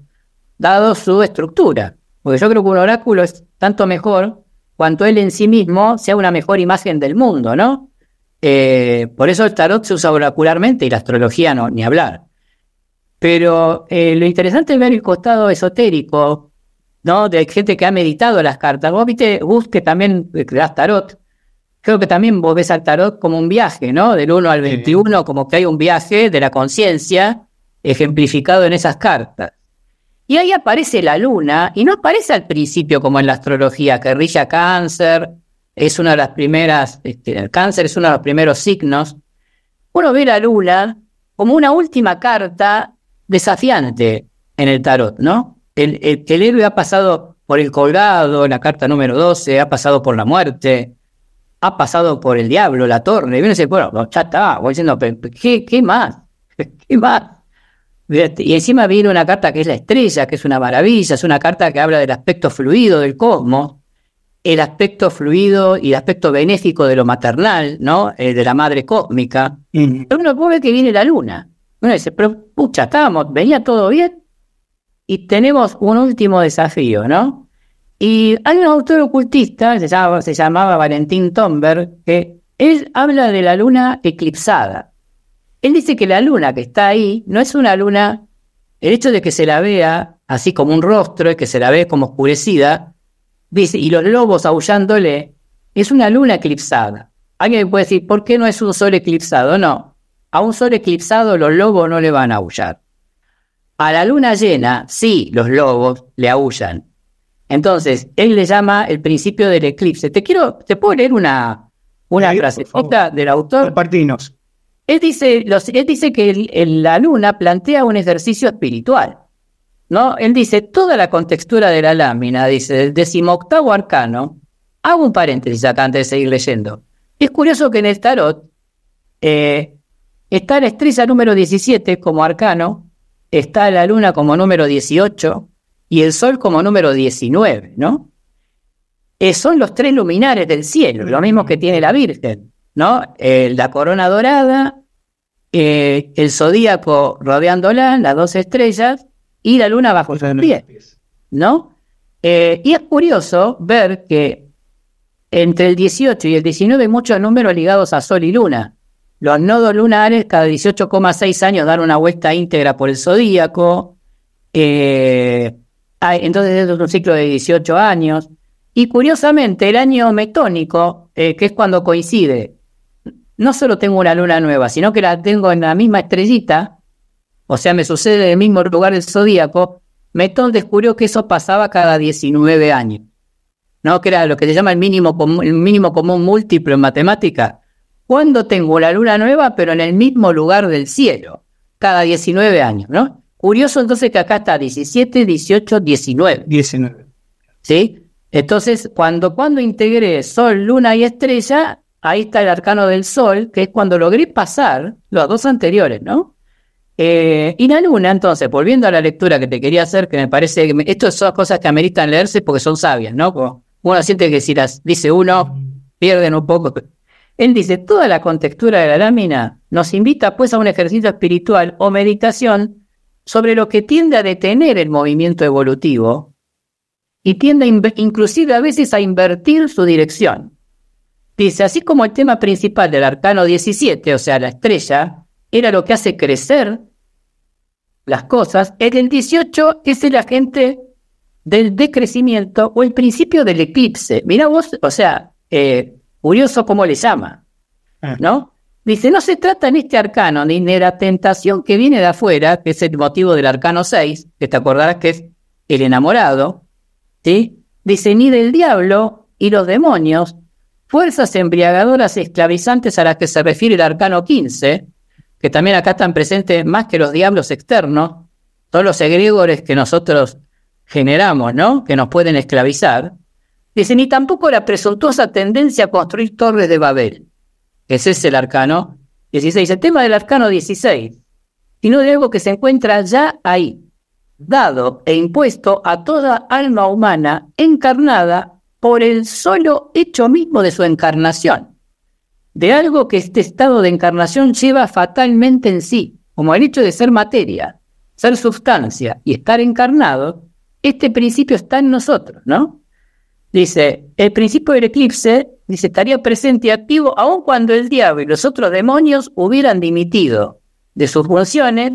[SPEAKER 2] dado su estructura. Porque yo creo que un oráculo es tanto mejor cuanto él en sí mismo sea una mejor imagen del mundo, ¿no? Eh, por eso el tarot se usa oracularmente y la astrología no, ni hablar. Pero eh, lo interesante es ver el costado esotérico, ¿no? De gente que ha meditado las cartas. Vos viste, vos que también creas eh, tarot. Creo que también vos ves al tarot como un viaje, ¿no? Del 1 al 21, como que hay un viaje de la conciencia ejemplificado en esas cartas. Y ahí aparece la luna, y no aparece al principio como en la astrología, que rilla cáncer, es una de las primeras, este, cáncer es uno de los primeros signos. Uno ve la luna como una última carta desafiante en el tarot, ¿no? El, el, héroe ha pasado por el colgado, la carta número 12, ha pasado por la muerte, ha pasado por el diablo, la torre, y uno dice, bueno, ya está, voy diciendo, qué más? ¿Qué más? Y encima viene una carta que es la estrella, que es una maravilla, es una carta que habla del aspecto fluido del cosmos, el aspecto fluido y el aspecto benéfico de lo maternal, ¿no? Eh, de la madre cósmica. Pero uno puede que viene la luna. Uno dice, pero pucha, estábamos, venía todo bien. Y tenemos un último desafío, ¿no? Y hay un autor ocultista, se, llamaba, se llamaba Valentín Tomberg, que él habla de la luna eclipsada. Él dice que la luna que está ahí no es una luna, el hecho de que se la vea así como un rostro y que se la ve como oscurecida, dice, y los lobos aullándole, es una luna eclipsada. Alguien puede decir, ¿por qué no es un sol eclipsado? No, a un sol eclipsado los lobos no le van a aullar. A la luna llena, sí, los lobos le aullan. Entonces, él le llama el principio del eclipse. Te quiero, te puedo leer una, una frasecita del autor. Compartinos. Él dice, los, dice que la luna plantea un ejercicio espiritual. ¿no? Él dice, toda la contextura de la lámina, dice, el decimoctavo arcano, hago un paréntesis acá antes de seguir leyendo. Es curioso que en el tarot eh, está la estrella número 17 como arcano, está la luna como número 18 y el sol como número 19, ¿no? Eh, son los tres luminares del cielo, lo mismo que tiene la Virgen. ¿no? Eh, la corona dorada, eh, el zodíaco rodeándola, las dos estrellas y la luna bajo sus pies, ¿no? Eh, y es curioso ver que entre el 18 y el 19 hay muchos números ligados a Sol y Luna. Los nodos lunares cada 18,6 años dan una vuelta íntegra por el zodíaco. entonces es un ciclo de 18 años. Y curiosamente, el año metónico, que es cuando coincide no solo tengo una luna nueva, sino que la tengo en la misma estrellita, o sea, me sucede en el mismo lugar del zodíaco, Metón descubrió que eso pasaba cada 19 años. ¿No? Que era lo que se llama el mínimo, el mínimo común múltiplo en matemática. Cuando tengo la luna nueva, pero en el mismo lugar del cielo, cada 19 años, ¿no? Curioso entonces que acá está 17, 18, 19. 19. ¿Sí? Entonces, cuando, cuando integré Sol, Luna y Estrella, ahí está el arcano del sol, que es cuando logré pasar los dos anteriores, ¿no? Eh, y la luna, entonces, volviendo a la lectura que te quería hacer, que me parece que estas son cosas que ameritan leerse porque son sabias, ¿no? uno siente que si las dice uno, pierden un poco. Él dice, toda la contextura de la lámina nos invita pues a un ejercicio espiritual o meditación sobre lo que tiende a detener el movimiento evolutivo y tiende inclusive a veces a invertir su dirección. Dice, así como el tema principal del arcano 17, o sea, la estrella, era lo que hace crecer las cosas, el 18 es el agente del decrecimiento o el principio del eclipse. Mira vos, o sea, eh, curioso cómo le llama, ah. ¿no? Dice, no se trata en este arcano ni de la tentación que viene de afuera, que es el motivo del arcano 6, que te acordarás que es el enamorado, ¿sí? Dice, ni del diablo y los demonios, fuerzas embriagadoras y esclavizantes a las que se refiere el arcano 15, que también acá están presentes más que los diablos externos, todos los egregores que nosotros generamos, ¿no? Que nos pueden esclavizar. Dice, ni tampoco la presuntuosa tendencia a construir torres de Babel. Ese es el arcano 16. El tema del arcano 16, sino de algo que se encuentra ya ahí, dado e impuesto a toda alma humana encarnada por el solo hecho mismo de su encarnación, de algo que este estado de encarnación lleva fatalmente en sí, como el hecho de ser materia, ser sustancia y estar encarnado, este principio está en nosotros, ¿no? Dice, el principio del eclipse, dice, estaría presente y activo aun cuando el diablo y los otros demonios hubieran dimitido de sus funciones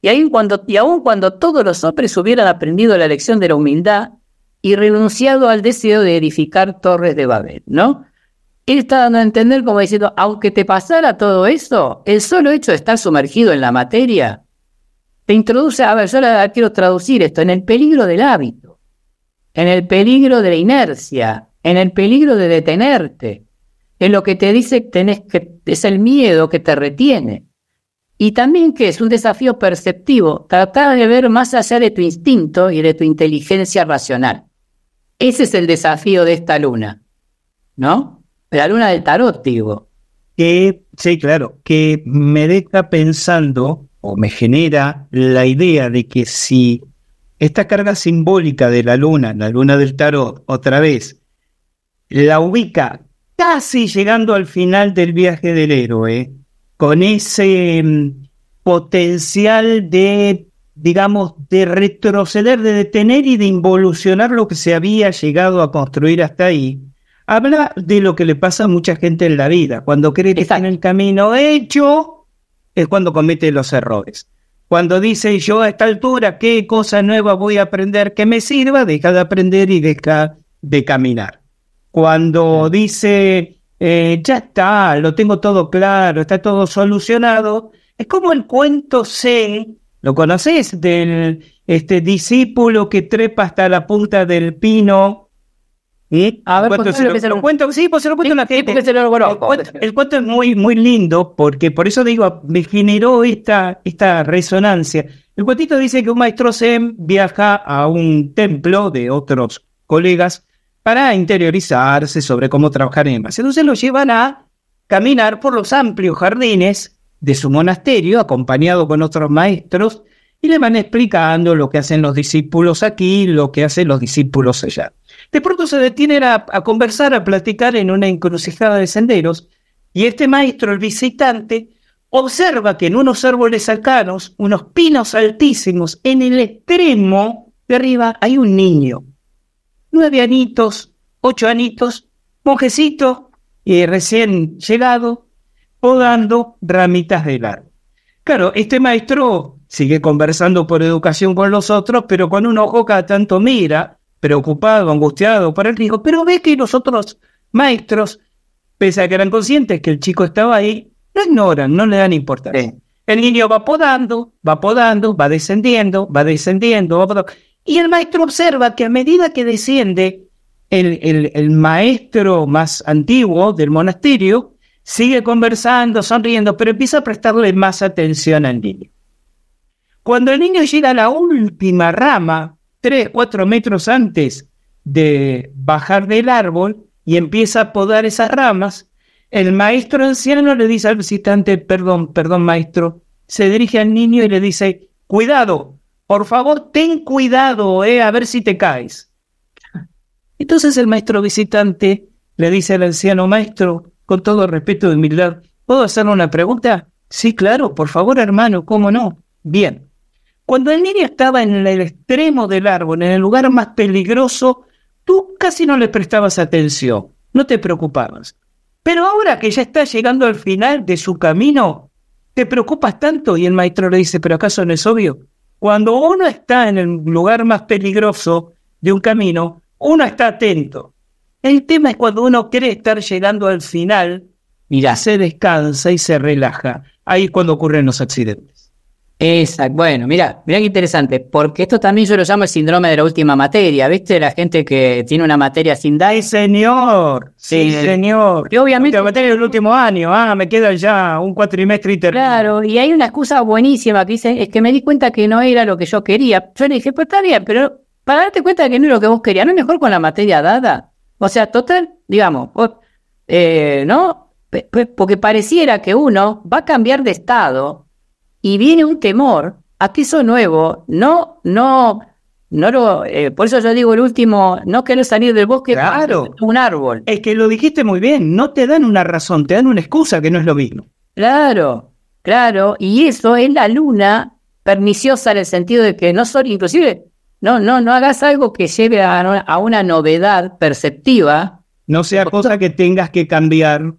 [SPEAKER 2] y aun cuando, y aun cuando todos los hombres hubieran aprendido la lección de la humildad y renunciado al deseo de edificar torres de Babel, ¿no? Él está dando a entender como diciendo, aunque te pasara todo eso, el solo hecho de estar sumergido en la materia, te introduce, a ver, yo la quiero traducir esto, en el peligro del hábito, en el peligro de la inercia, en el peligro de detenerte, en lo que te dice tenés que, es el miedo que te retiene. Y también que es un desafío perceptivo, tratar de ver más allá de tu instinto y de tu inteligencia racional. Ese es el desafío de esta luna, ¿no?
[SPEAKER 1] La luna del tarot, digo. Que, sí, claro, que me deja pensando o me genera la idea de que si esta carga simbólica de la luna, la luna del tarot, otra vez, la ubica casi llegando al final del viaje del héroe, con ese mm, potencial de digamos, de retroceder, de detener y de involucionar lo que se había llegado a construir hasta ahí, habla de lo que le pasa a mucha gente en la vida. Cuando cree que está en el camino hecho, es cuando comete los errores. Cuando dice yo a esta altura, ¿qué cosa nueva voy a aprender que me sirva? Deja de aprender y deja de caminar. Cuando dice, eh, ya está, lo tengo todo claro, está todo solucionado, es como el cuento C ¿Lo conoces? Del este discípulo que trepa hasta la punta del pino. y A ver, pues, se lo, cuento. Sí, pues se lo cuento el, cuento, es muy, muy lindo porque por eso digo, me generó esta, esta resonancia. El cuentito dice que un maestro Zen viaja a un templo de otros colegas para interiorizarse sobre cómo trabajar en el Entonces lo llevan a caminar por los amplios jardines de su monasterio, acompañado con otros maestros, y le van explicando lo que hacen los discípulos aquí, lo que hacen los discípulos allá. De pronto se detienen a, conversar, a platicar en una encrucijada de senderos, y este maestro, el visitante, observa que en unos árboles cercanos, unos pinos altísimos, en el extremo de arriba hay un niño. Nueve anitos, ocho anitos, monjecito, y recién llegado, podando ramitas del árbol. Claro, este maestro sigue conversando por educación con los otros, pero con un ojo cada tanto mira, preocupado, angustiado por el riesgo, pero ve que los otros maestros, pese a que eran conscientes que el chico estaba ahí, lo ignoran, no le dan importancia. El niño va podando, va podando, va descendiendo, va descendiendo, va podando. Y el maestro observa que a medida que desciende, el, el, el maestro más antiguo del monasterio sigue conversando, sonriendo, pero empieza a prestarle más atención al niño. Cuando el niño llega a la última rama, tres, cuatro metros antes de bajar del árbol y empieza a podar esas ramas, el maestro anciano le dice al visitante, perdón, perdón maestro, se dirige al niño y le dice, cuidado, por favor, ten cuidado, eh, a ver si te caes. Entonces el maestro visitante le dice al anciano, maestro, con todo respeto y humildad, ¿puedo hacerle una pregunta? Sí, claro, por favor, hermano, ¿cómo no? Bien. Cuando el niño estaba en el extremo del árbol, en el lugar más peligroso, tú casi no le prestabas atención, no te preocupabas. Pero ahora que ya está llegando al final de su camino, te preocupas tanto y el maestro le dice, pero acaso no es obvio. Cuando uno está en el lugar más peligroso de un camino, uno está atento. El tema es cuando uno cree estar llegando al
[SPEAKER 2] final, mira, se descansa y se relaja. Ahí es cuando ocurren los accidentes. Exacto. Bueno, mira, mira qué interesante, porque esto también yo lo llamo el síndrome de la última materia, ¿viste? La gente que tiene una materia sin dar. Sí, señor. Sí, señor. yo obviamente. La materia del último año, ah, me queda ya un cuatrimestre y termino. Claro, y hay una excusa buenísima que dice, es que me di cuenta que no era lo que yo quería. Yo le dije, pues está bien, pero para darte cuenta que no es lo que vos querías, ¿no es mejor con la materia dada? O sea, total, digamos, eh, ¿no? Porque pareciera que uno va a cambiar de estado y viene un temor a que eso nuevo no, no, no lo, eh, por eso yo digo el último, no quiero salir del bosque, claro. un árbol. Es que lo dijiste muy bien, no
[SPEAKER 1] te dan una razón, te dan una excusa que no es lo mismo.
[SPEAKER 2] Claro, claro, y eso es la luna perniciosa en el sentido de que no son, inclusive no, no, no hagas algo que lleve a, una novedad perceptiva.
[SPEAKER 1] No sea cosa que tengas que cambiar,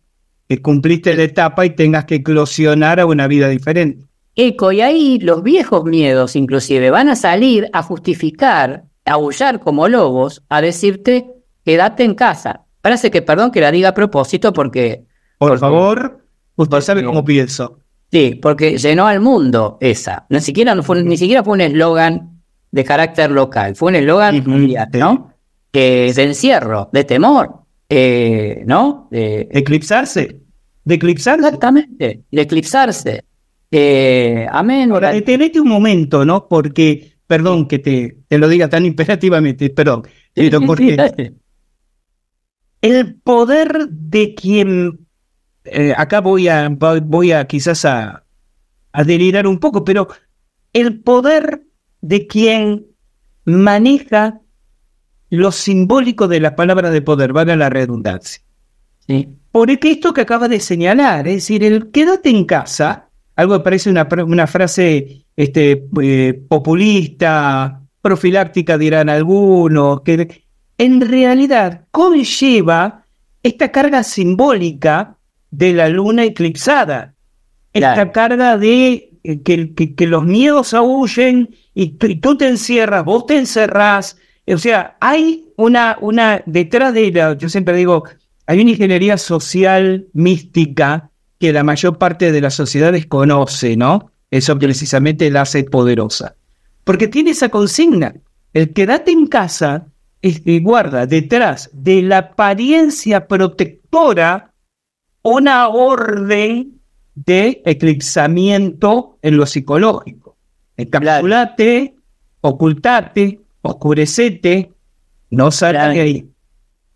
[SPEAKER 1] que cumpliste la etapa y tengas que eclosionar a una vida diferente.
[SPEAKER 2] Eco, y ahí los viejos miedos inclusive van a salir a justificar, a aullar como lobos, a decirte, quédate en casa. Parece que, perdón, que la diga a propósito porque... Por favor, usted sabe cómo pienso. Sí, porque llenó al mundo esa. Ni siquiera ni siquiera fue un eslogan de carácter local. Fue un eslogan mundial, ¿no? Que de encierro, de temor, eh, ¿no? De, eclipsarse. De eclipsarse. Exactamente, de eclipsarse. Eh,
[SPEAKER 1] amén. Ahora, detenete un momento, ¿no? Porque, perdón que te, te lo diga tan imperativamente, perdón, pero porque el poder de quien, eh, acá voy a, voy a quizás a delirar un poco, pero el poder de quien maneja lo simbólico de las palabras de poder, van a la redundancia. Porque esto que acaba de señalar, es decir, el quédate en casa, algo que parece una, frase este, eh, populista, profiláctica dirán algunos, que en realidad ¿cómo lleva esta carga simbólica de la luna eclipsada, esta carga de eh, que, los miedos aúllen y, tú te encierras, vos te encerrás. O sea, hay una, una, detrás de la, yo siempre digo, hay una ingeniería social mística que la mayor parte de las sociedades conoce ¿no? Eso precisamente la hace poderosa. Porque tiene esa consigna, el quedate en casa es, y eh, guarda detrás de la apariencia protectora una orden de eclipsamiento en lo psicológico. Encapsulate, ocultate, oscurecete,
[SPEAKER 2] no sale de ahí.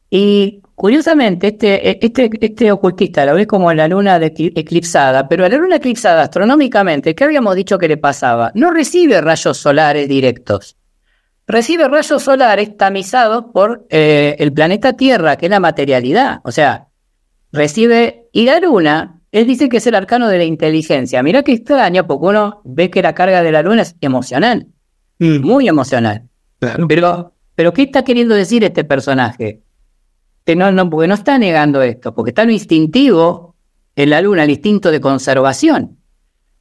[SPEAKER 2] Y curiosamente, este, este, este ocultista lo ves como la luna eclipsada, pero a la luna eclipsada astronómicamente, ¿qué habíamos dicho que le pasaba? No recibe rayos solares directos. Recibe rayos solares tamizados por eh, el planeta Tierra, que es la materialidad. O sea, recibe. Y la luna él dice que es el arcano de la inteligencia. Mirá que extraño, porque uno ve que la carga de la luna es emocional, mm. muy emocional. Pero, pero, ¿qué está queriendo decir este personaje? Que no, no, porque no está negando esto, porque está lo instintivo en la luna, el instinto de conservación.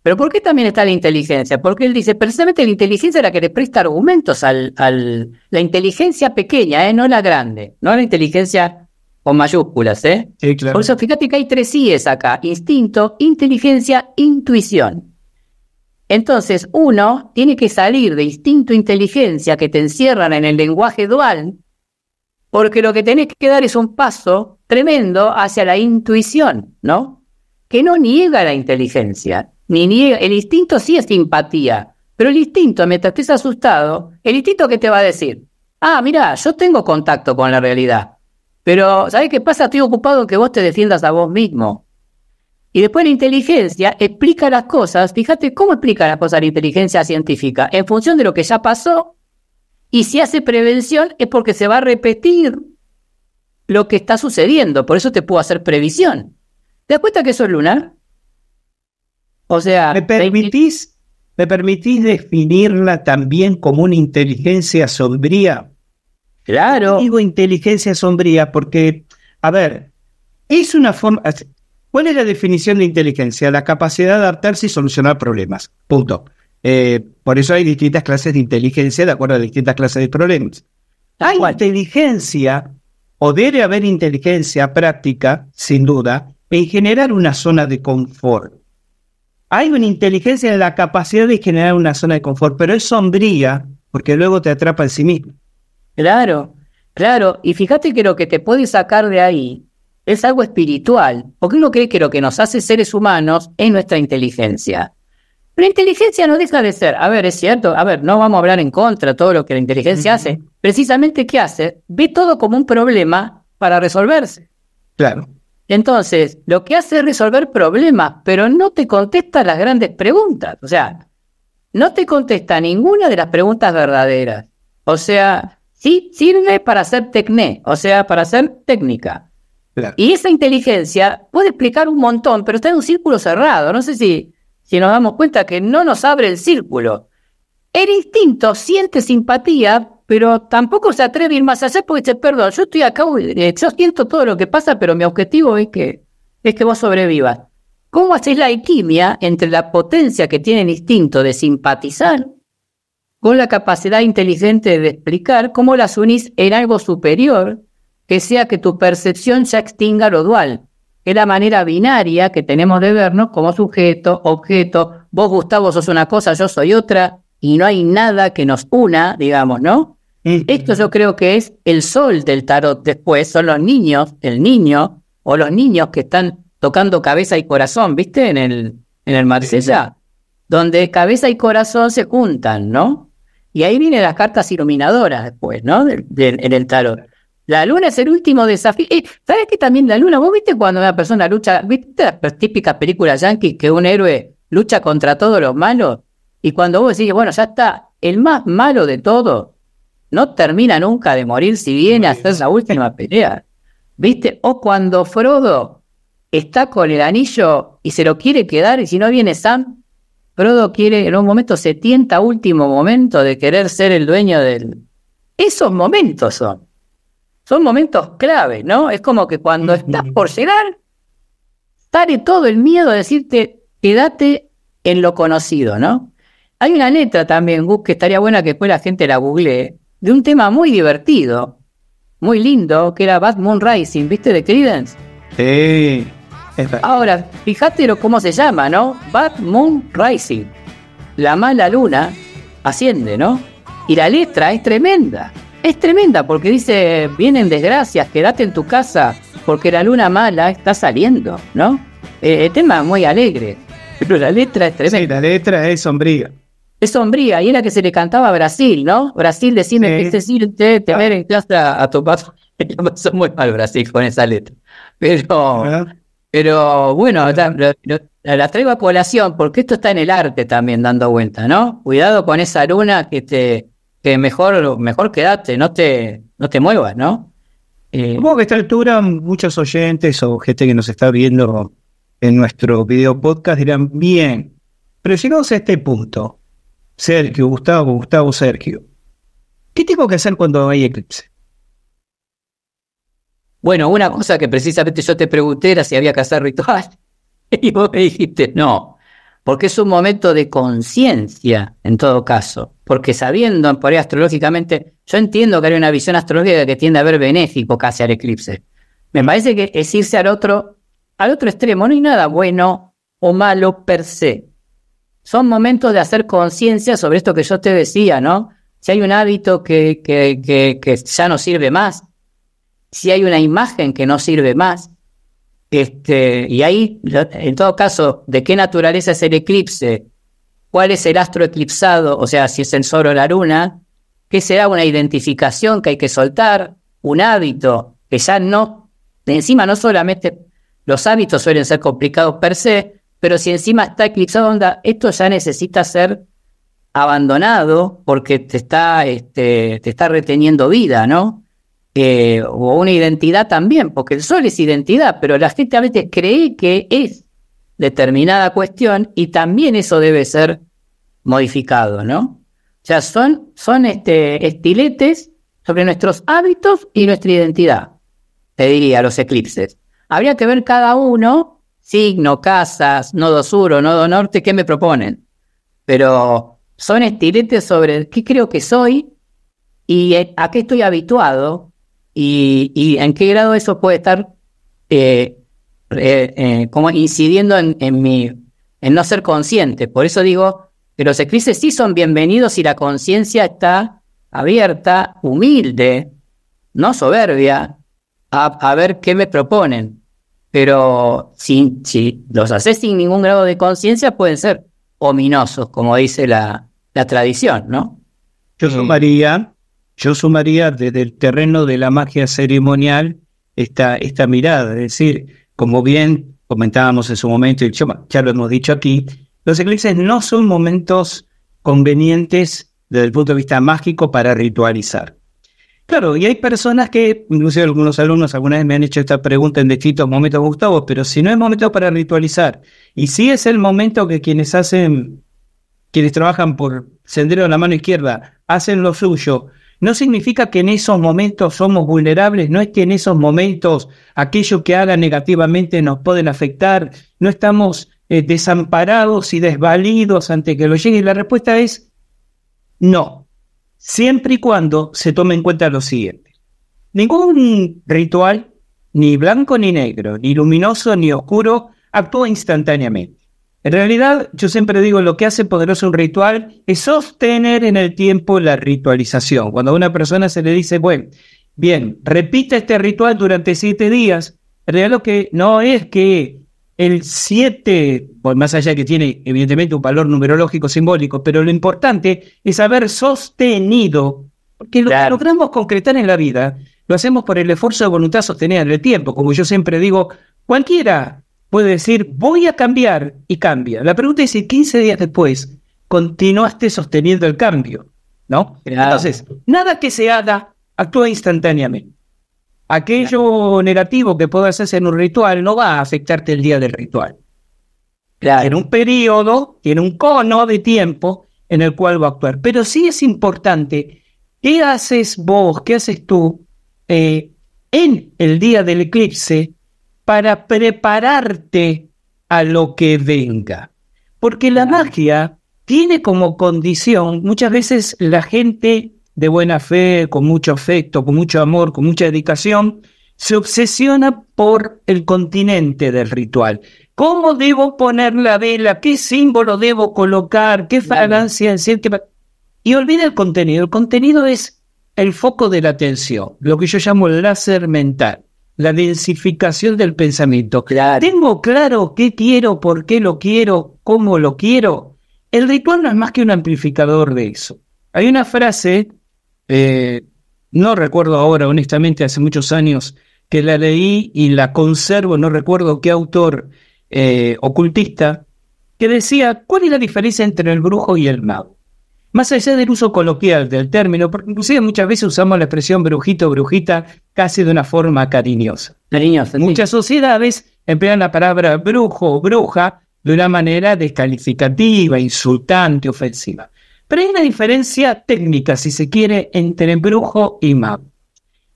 [SPEAKER 2] Pero ¿por qué también está la inteligencia? Porque él dice, precisamente la inteligencia es la que le presta argumentos al, al la inteligencia pequeña, ¿eh? no la grande, no la inteligencia con mayúsculas, ¿eh? Por eso fíjate que hay tres IES acá: instinto, inteligencia, intuición. Entonces, uno tiene que salir de instinto e inteligencia que te encierran en el lenguaje dual, porque lo que tenés que dar es un paso tremendo hacia la intuición, ¿no? Que no niega la inteligencia, ni niega. El instinto sí es simpatía, pero el instinto, mientras estés asustado, el instinto que te va a decir, ah, mira, yo tengo contacto con la realidad pero, ¿sabes qué pasa? Estoy ocupado en que vos te defiendas a vos mismo. Y después la inteligencia explica las cosas. Fíjate cómo explica las cosas la inteligencia científica. En función de lo que ya pasó. Y si hace prevención es porque se va a repetir lo que está sucediendo. Por eso te puedo hacer previsión. ¿Te das cuenta que eso es lunar? O sea... ¿Me permitís,
[SPEAKER 1] ¿Me permitís definirla también como una inteligencia sombría? Claro. Digo inteligencia sombría porque, a ver, es una forma. ¿Cuál es la definición de inteligencia? La capacidad de adaptarse y solucionar problemas. Punto. Eh, por eso hay distintas clases de inteligencia de acuerdo a distintas clases de problemas. Hay inteligencia, o debe haber inteligencia práctica, sin duda, en generar una zona de confort. Hay una inteligencia en la capacidad de generar una zona de confort, pero es sombría porque luego te atrapa en sí mismo.
[SPEAKER 2] Claro, claro. Y fíjate que lo que te puede sacar de ahí es algo espiritual, porque uno cree que lo que nos hace seres humanos es nuestra inteligencia. Pero inteligencia no deja de ser, a ver, es cierto, a ver, no vamos a hablar en contra de todo lo que la inteligencia hace. Precisamente, ¿qué hace? Ve todo como un problema para resolverse. Claro. Entonces, lo que hace es resolver problemas, pero no te contesta las grandes preguntas. O sea, no te contesta ninguna de las preguntas verdaderas. O sea, sí sirve para hacer tecné, o sea, para hacer técnica. Y esa inteligencia puede explicar un montón, pero está en un círculo cerrado. No sé si, si nos damos cuenta que no nos abre el círculo. El instinto siente simpatía, pero tampoco se atreve a ir más allá porque dice, perdón, yo estoy acá, eh, yo siento todo lo que pasa, pero mi objetivo es que, es que vos sobrevivas. ¿Cómo haces la alquimia entre la potencia que tiene el instinto de simpatizar con la capacidad inteligente de explicar cómo las unís en algo superior que sea que tu percepción ya extinga lo dual, que es la manera binaria que tenemos de vernos como sujeto, objeto, vos Gustavo sos una cosa, yo soy otra, y no hay nada que nos una, digamos, ¿no? Esto yo creo que es el sol del tarot después, son los niños, el niño, o los niños que están tocando cabeza y corazón, ¿viste? En el, en el Marsella, donde cabeza y corazón se juntan, ¿no? Y ahí vienen las cartas iluminadoras después, ¿no? en el tarot. La luna es el último desafío. Eh, ¿Sabes que también la luna? ¿Vos viste cuando una persona lucha? ¿Viste las típicas películas yankees que un héroe lucha contra todos los malos? Y cuando vos decís, bueno, ya está, el más malo de todo no termina nunca de morir si viene a hacer la última pelea. ¿Viste? O cuando Frodo está con el anillo y se lo quiere quedar y si no viene Sam, Frodo quiere, en un momento se tienta último momento de querer ser el dueño del... Esos momentos son. Son momentos claves, ¿no? Es como que cuando estás por llegar, sale todo el miedo a decirte, quédate en lo conocido, ¿no? Hay una letra también, Gus, que estaría buena que después la gente la googlee, de un tema muy divertido, muy lindo, que era Bad Moon Rising, ¿viste? De Credence.
[SPEAKER 1] Sí.
[SPEAKER 2] Ahora, fíjate lo, cómo se llama, ¿no? Bad Moon Rising. La mala luna asciende, ¿no? Y la letra es tremenda. Es tremenda porque dice, vienen desgracias, quédate en tu casa porque la luna mala está saliendo, ¿no? Eh, el tema es muy alegre, pero la letra es tremenda. Sí, la letra es sombría. Es sombría y era que se le cantaba a Brasil, ¿no? Brasil, decime que es decirte, te ah. ver en casa a tu pasó muy mal Brasil con esa letra. Pero... Ah. Pero bueno, la, traigo a colación porque esto está en el arte también dando vuelta, ¿no? Cuidado con esa luna que te que mejor mejor quedate, no te no te muevas, ¿no? Eh, Supongo
[SPEAKER 1] que a esta altura muchos oyentes o gente que nos está viendo en nuestro video podcast dirán, bien, pero llegamos a este punto, Sergio, Gustavo, Gustavo, Sergio, ¿qué tengo que hacer cuando hay
[SPEAKER 2] eclipse? Bueno, una cosa que precisamente yo te pregunté era si había que hacer ritual. Y vos me dijiste, no, porque es un momento de conciencia, en todo caso. Porque sabiendo, por ahí astrológicamente, yo entiendo que hay una visión astrológica que tiende a ver benéfico casi al eclipse. Me parece que es irse al otro, al otro extremo. No hay nada bueno o malo per se. Son momentos de hacer conciencia sobre esto que yo te decía, ¿no? Si hay un hábito que, que ya no sirve más, si hay una imagen que no sirve más, este, y ahí, en todo caso, ¿de qué naturaleza es el eclipse? ¿Cuál es el astro eclipsado? O sea, si es el sol o la luna, ¿qué será una identificación que hay que soltar? Un hábito que ya no, de encima no solamente los hábitos suelen ser complicados per se, pero si encima está eclipsado, esto ya necesita ser abandonado porque te está, este, te está reteniendo vida, ¿no? Eh, o una identidad también, porque el sol es identidad, pero la gente a veces cree que es determinada cuestión y también eso debe ser modificado, ¿no? O sea, son, son este, estiletes sobre nuestros hábitos y nuestra identidad, te diría, los eclipses. Habría que ver cada uno, signo, casas, nodo sur o nodo norte, qué me proponen. Pero son estiletes sobre qué creo que soy y eh, a qué estoy habituado y, en qué grado eso puede estar eh, eh, como incidiendo en, mi, en no ser consciente. Por eso digo que los eclipses sí son bienvenidos si la conciencia está abierta, humilde, no soberbia, a, ver qué me proponen. Pero si, si los haces sin ningún grado de conciencia, pueden ser ominosos, como dice la, la tradición, ¿no?
[SPEAKER 1] Yo mm. María. Yo sumaría desde el terreno de la magia ceremonial esta, esta mirada, es decir, como bien comentábamos en su momento y ya lo hemos dicho aquí, los eclipses no son momentos convenientes desde el punto de vista mágico para ritualizar. Claro, y hay personas que, incluso algunos alumnos alguna vez me han hecho esta pregunta en distintos momentos, Gustavo, pero si no es momento para ritualizar, y si es el momento que quienes hacen, quienes trabajan por sendero de la mano izquierda, hacen lo suyo, no significa que en esos momentos somos vulnerables, no es que en esos momentos aquello que haga negativamente nos pueden afectar, no estamos eh, desamparados y desvalidos ante que lo llegue. Y la respuesta es no, siempre y cuando se tome en cuenta lo siguiente. Ningún ritual, ni blanco ni negro, ni luminoso ni oscuro, actúa instantáneamente. En realidad, yo siempre digo, lo que hace poderoso un ritual es sostener en el tiempo la ritualización. Cuando a una persona se le dice, bueno, bien, repita este ritual durante siete días, en realidad lo que no es que el siete, más allá que tiene evidentemente un valor numerológico simbólico, pero lo importante es haber sostenido, porque lo que logramos concretar en la vida, lo hacemos por el esfuerzo de voluntad sostenida en el tiempo. Como yo siempre digo, cualquiera puede decir, voy a cambiar y cambia. La pregunta es si 15 días después continuaste sosteniendo el cambio, ¿no? Entonces, nada que se haga actúa instantáneamente. Aquello negativo que puedas hacer en un ritual no va a afectarte el día del ritual. Claro. En un periodo, tiene un cono de tiempo en el cual va a actuar. Pero sí es importante qué haces vos, qué haces tú eh, en el día del eclipse para prepararte a lo que venga. Porque la magia tiene como condición, muchas veces la gente de buena fe, con mucho afecto, con mucho amor, con mucha dedicación, se obsesiona por el continente del ritual. ¿Cómo debo poner la vela? ¿Qué símbolo debo colocar? ¿Qué fragancia decir? Y olvida el contenido. El contenido es el foco de la atención, lo que yo llamo el láser mental la densificación del pensamiento. Claro. Tengo claro qué quiero, por qué lo quiero, cómo lo quiero. El ritual no es más que un amplificador de eso. Hay una frase, eh, no recuerdo ahora, honestamente, hace muchos años que la leí y la conservo, no recuerdo qué autor eh, ocultista, que decía, ¿cuál es la diferencia entre el brujo y el mago? más allá del uso coloquial del término, porque inclusive muchas veces usamos la expresión brujito, brujita, casi de una forma cariñosa. Cariñosa. Muchas sociedades emplean la palabra brujo, o bruja, de una manera descalificativa, insultante, ofensiva. Pero hay una diferencia técnica, si se quiere, entre brujo y mago.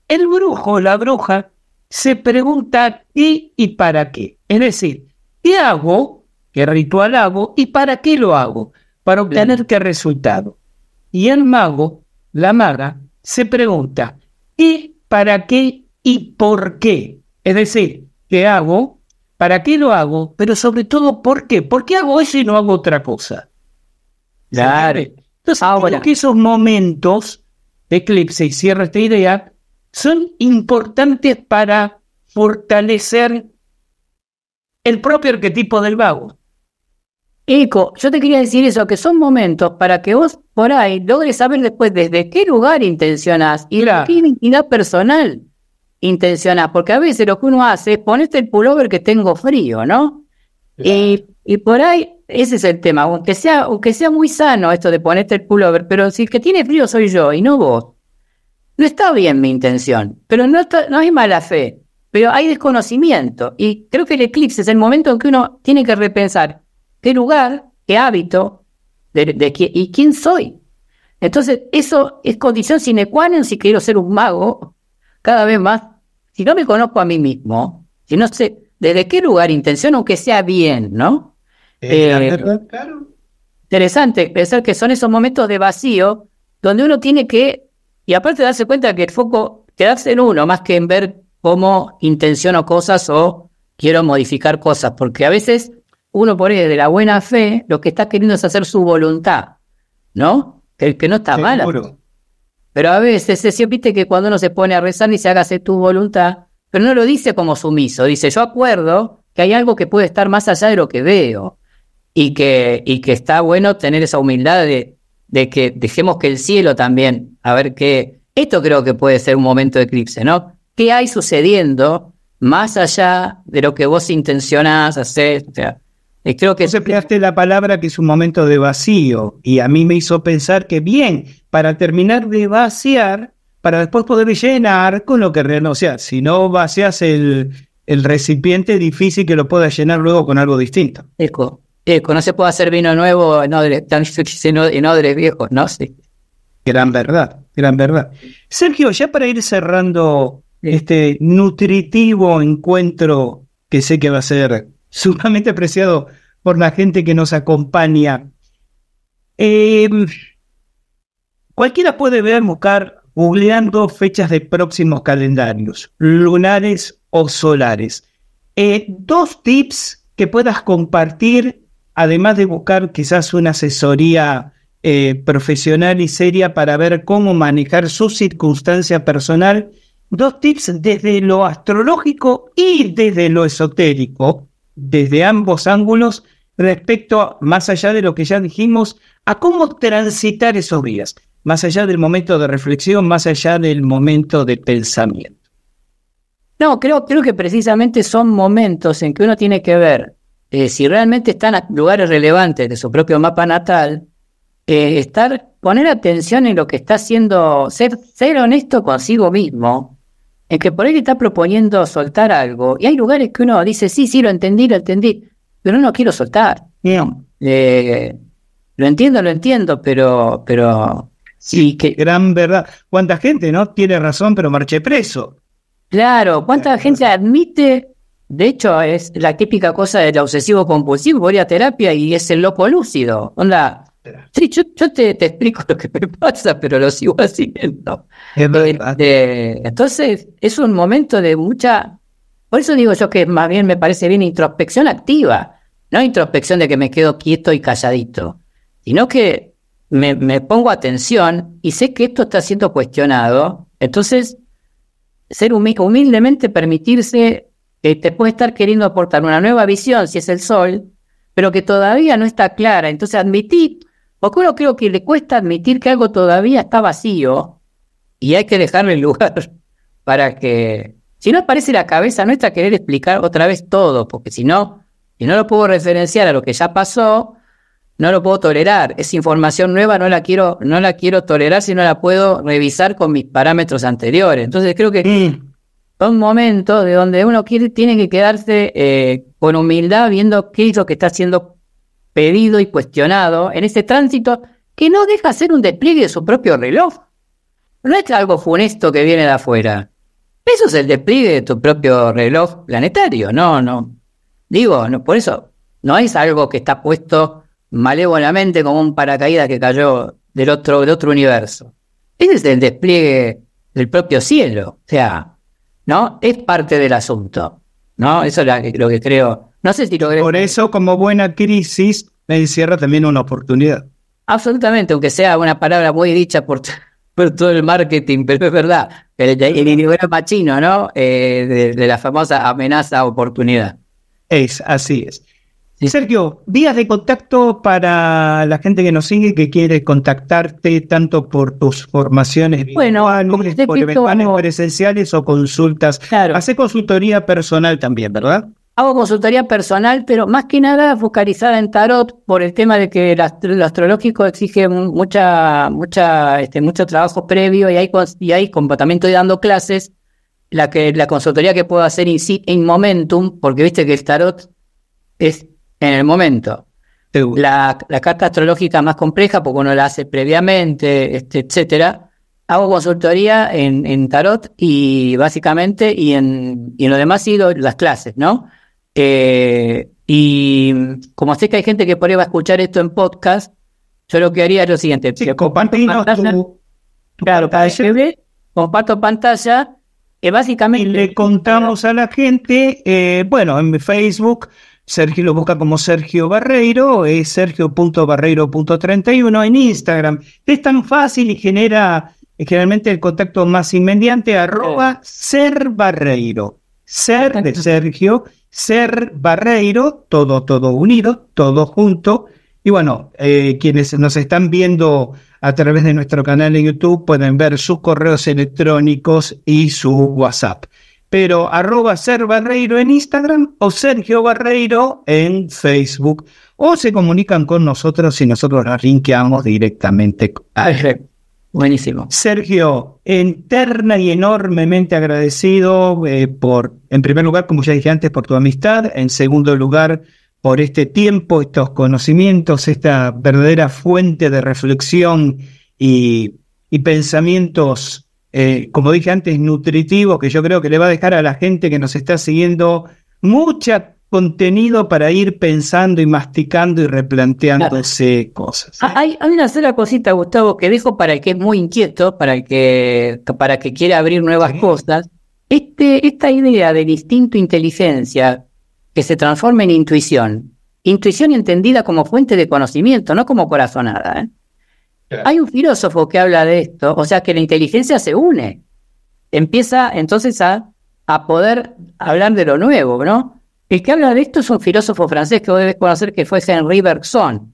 [SPEAKER 1] El brujo, o la bruja, se pregunta ¿y y para qué. Es decir, ¿qué hago? ¿Qué ritual hago? ¿Y para qué lo hago? para obtener qué este resultado. Y el mago, la maga, se pregunta, ¿y para qué y por qué? Es decir, ¿qué hago? ¿Para qué lo hago? Pero sobre todo, ¿por qué? ¿Por qué hago eso y no hago otra cosa? Claro. Entonces, Ahora. que esos momentos de eclipse, y cierre esta idea, son importantes para fortalecer el propio arquetipo del vago.
[SPEAKER 2] Eco, yo te quería decir eso, que son momentos para que vos por ahí logres saber después desde qué lugar intencionás y desde qué identidad personal intencionás, porque a veces lo que uno hace es ponerte el pullover que tengo frío, ¿no? Y, por ahí, ese es el tema, aunque sea, aunque sea muy sano esto de ponerte el pullover, pero si el que tiene frío soy yo y no vos. No está bien mi intención, pero no, no es mala fe, pero hay desconocimiento. Y creo que el eclipse es el momento en que uno tiene que repensar qué lugar, qué hábito de, y quién soy. Entonces, eso es condición sine qua non si quiero ser un mago cada vez más. Si no me conozco a mí mismo, si no sé desde qué lugar intenciono aunque sea bien, ¿no? Es eh, verdad, eh, claro. Interesante pensar que son esos momentos de vacío donde uno tiene que, y aparte darse cuenta que el foco, quedarse en uno más que en ver cómo intenciono cosas o quiero modificar cosas, porque a veces uno por de la buena fe, lo que está queriendo es hacer su voluntad, ¿no? que no está mal. Pero a veces, viste que cuando uno se pone a rezar, dice, hágase tu voluntad, pero no lo dice como sumiso, dice, yo acuerdo que hay algo que puede estar más allá de lo que veo y que, y que está bueno tener esa humildad de, que dejemos que el cielo también, a ver qué, esto creo que puede ser un momento de eclipse, ¿no? ¿Qué hay sucediendo más allá de lo que vos intencionás hacer? O sea, creo que... se
[SPEAKER 1] empleaste la palabra que es un momento de vacío y a mí me hizo pensar que bien, para terminar de vaciar, para después poder llenar con lo que realmente, si no vacias el, el recipiente, difícil que lo
[SPEAKER 2] puedas llenar luego con algo distinto. Eco, eco, no se puede hacer vino nuevo en odres, en viejos, ¿no? Sí. Gran verdad, gran verdad. Sergio, ya para ir
[SPEAKER 1] cerrando este nutritivo encuentro que sé que va a ser sumamente apreciado por la gente que nos acompaña. Em, cualquiera puede ver, buscar, googleando fechas de próximos calendarios, lunares o solares. Eh, dos tips que puedas compartir, además de buscar quizás una asesoría eh, profesional y seria para ver cómo manejar su circunstancia personal. Dos tips desde lo astrológico y desde lo esotérico desde ambos ángulos respecto, más allá de lo que ya dijimos, a cómo transitar esos días, más allá del momento de reflexión, más allá del momento de pensamiento.
[SPEAKER 2] No, creo, creo que precisamente son momentos en que uno tiene que ver eh, si realmente están a lugares relevantes de su propio mapa natal, eh, estar, poner atención en lo que está haciendo, ser, ser honesto consigo mismo es que por ahí le está proponiendo soltar algo, y hay lugares que uno dice, sí, sí, lo entendí, lo entendí, pero no quiero soltar. Eh, lo entiendo, lo
[SPEAKER 1] entiendo, pero... pero sí, que... gran verdad. ¿Cuánta gente, no? Tiene razón, pero marche preso.
[SPEAKER 2] Claro, ¿cuánta gente admite? De hecho, es la típica cosa del obsesivo compulsivo, voy a terapia y es el loco lúcido. Onda, Sí, yo, te, explico lo que me pasa, pero lo sigo haciendo. Este, entonces, es un momento de mucha. Por eso digo yo que más bien me parece bien introspección activa, no introspección de que me quedo quieto y calladito, sino que me, pongo atención y sé que esto está siendo cuestionado. Entonces, ser humildemente permitirse que te puede estar queriendo aportar una nueva visión, si es el sol, pero que todavía no está clara. Entonces admitir porque uno creo que le cuesta admitir que algo todavía está vacío y hay que dejarle lugar para que, si no aparece la cabeza nuestra querer explicar otra vez todo, porque si no, si no lo puedo referenciar a lo que ya pasó, no lo puedo tolerar. Esa información nueva no la quiero, no la quiero tolerar si no la puedo revisar con mis parámetros anteriores. Entonces creo que son mm. momentos de donde uno tiene que quedarse eh, con humildad viendo qué es lo que está haciendo pedido y cuestionado en ese tránsito que no deja ser un despliegue de su propio reloj. No es algo funesto que viene de afuera. Eso es el despliegue de tu propio reloj planetario, no, no. Digo, no, por eso no es algo que está puesto malévolamente como un paracaídas que cayó del otro, del otro universo. Ese es el despliegue del propio cielo, o sea, ¿no? Es parte del asunto, ¿no? Eso es lo que creo
[SPEAKER 1] no sé si logré. Por eso, como buena crisis, me encierra también una oportunidad.
[SPEAKER 2] Absolutamente, aunque sea una palabra muy dicha por, todo el marketing, pero es verdad. El, el, chino, ¿no? Eh, de, la famosa amenaza oportunidad. Es, así es.
[SPEAKER 1] Sergio, vías de contacto para la gente que nos sigue, que quiere contactarte tanto por tus formaciones
[SPEAKER 2] bueno, por
[SPEAKER 1] presenciales o consultas. Claro. consultoría personal también, ¿verdad?
[SPEAKER 2] Hago consultoría personal, pero más que nada focalizada en tarot por el tema de que lo astrológico exige mucha, mucha, este, mucho trabajo previo y hay, y hay como también dando clases, la, que, la consultoría que puedo hacer en en momentum, porque viste que el tarot es en el momento. La, carta astrológica más compleja, porque uno la hace previamente, este, etcétera. Hago consultoría en, en tarot y básicamente, y en, y en lo demás sigo las clases, ¿no? Eh, y como sé que hay gente que por ahí va a escuchar esto en podcast, yo lo que haría es lo siguiente. Sí, comparto pantalla, claro, pantalla
[SPEAKER 1] que básicamente... Y le contamos a la gente, eh, bueno, en mi Facebook, Sergio lo busca como Sergio Barreiro, es sergio.barreiro.31 en Instagram. Es tan fácil y genera generalmente el contacto más inmediante, arroba serbarreiro. Ser de Sergio, Ser Barreiro, todo, todo unido, todo junto. Y bueno, eh, quienes nos están viendo a través de nuestro canal en YouTube pueden ver sus correos electrónicos y su WhatsApp. Pero arroba ser Barreiro en Instagram o Sergio Barreiro en Facebook. O se comunican con nosotros y nosotros los linkeamos directamente. A... Buenísimo. Sergio, interna y enormemente agradecido eh, por, en primer lugar, como ya dije antes, por tu amistad, en segundo lugar, por este tiempo, estos conocimientos, esta verdadera fuente de reflexión y, pensamientos, eh, como dije antes, nutritivos, que yo creo que le va a dejar a la gente que nos está siguiendo mucha contenido para ir pensando y masticando y replanteándose cosas.
[SPEAKER 2] ¿eh? Ah, hay, una sola cosita, Gustavo, que dejo para el que es muy inquieto, para el que, para que quiere abrir nuevas cosas. Este, esta idea del instinto inteligencia que se transforma en intuición, intuición entendida como fuente de conocimiento, no como corazonada. ¿eh? Hay un filósofo que habla de esto, o sea que la inteligencia se une, empieza entonces a, a poder hablar de lo nuevo, ¿no? El que habla de esto es un filósofo francés que vos debes conocer que fue Henri Bergson,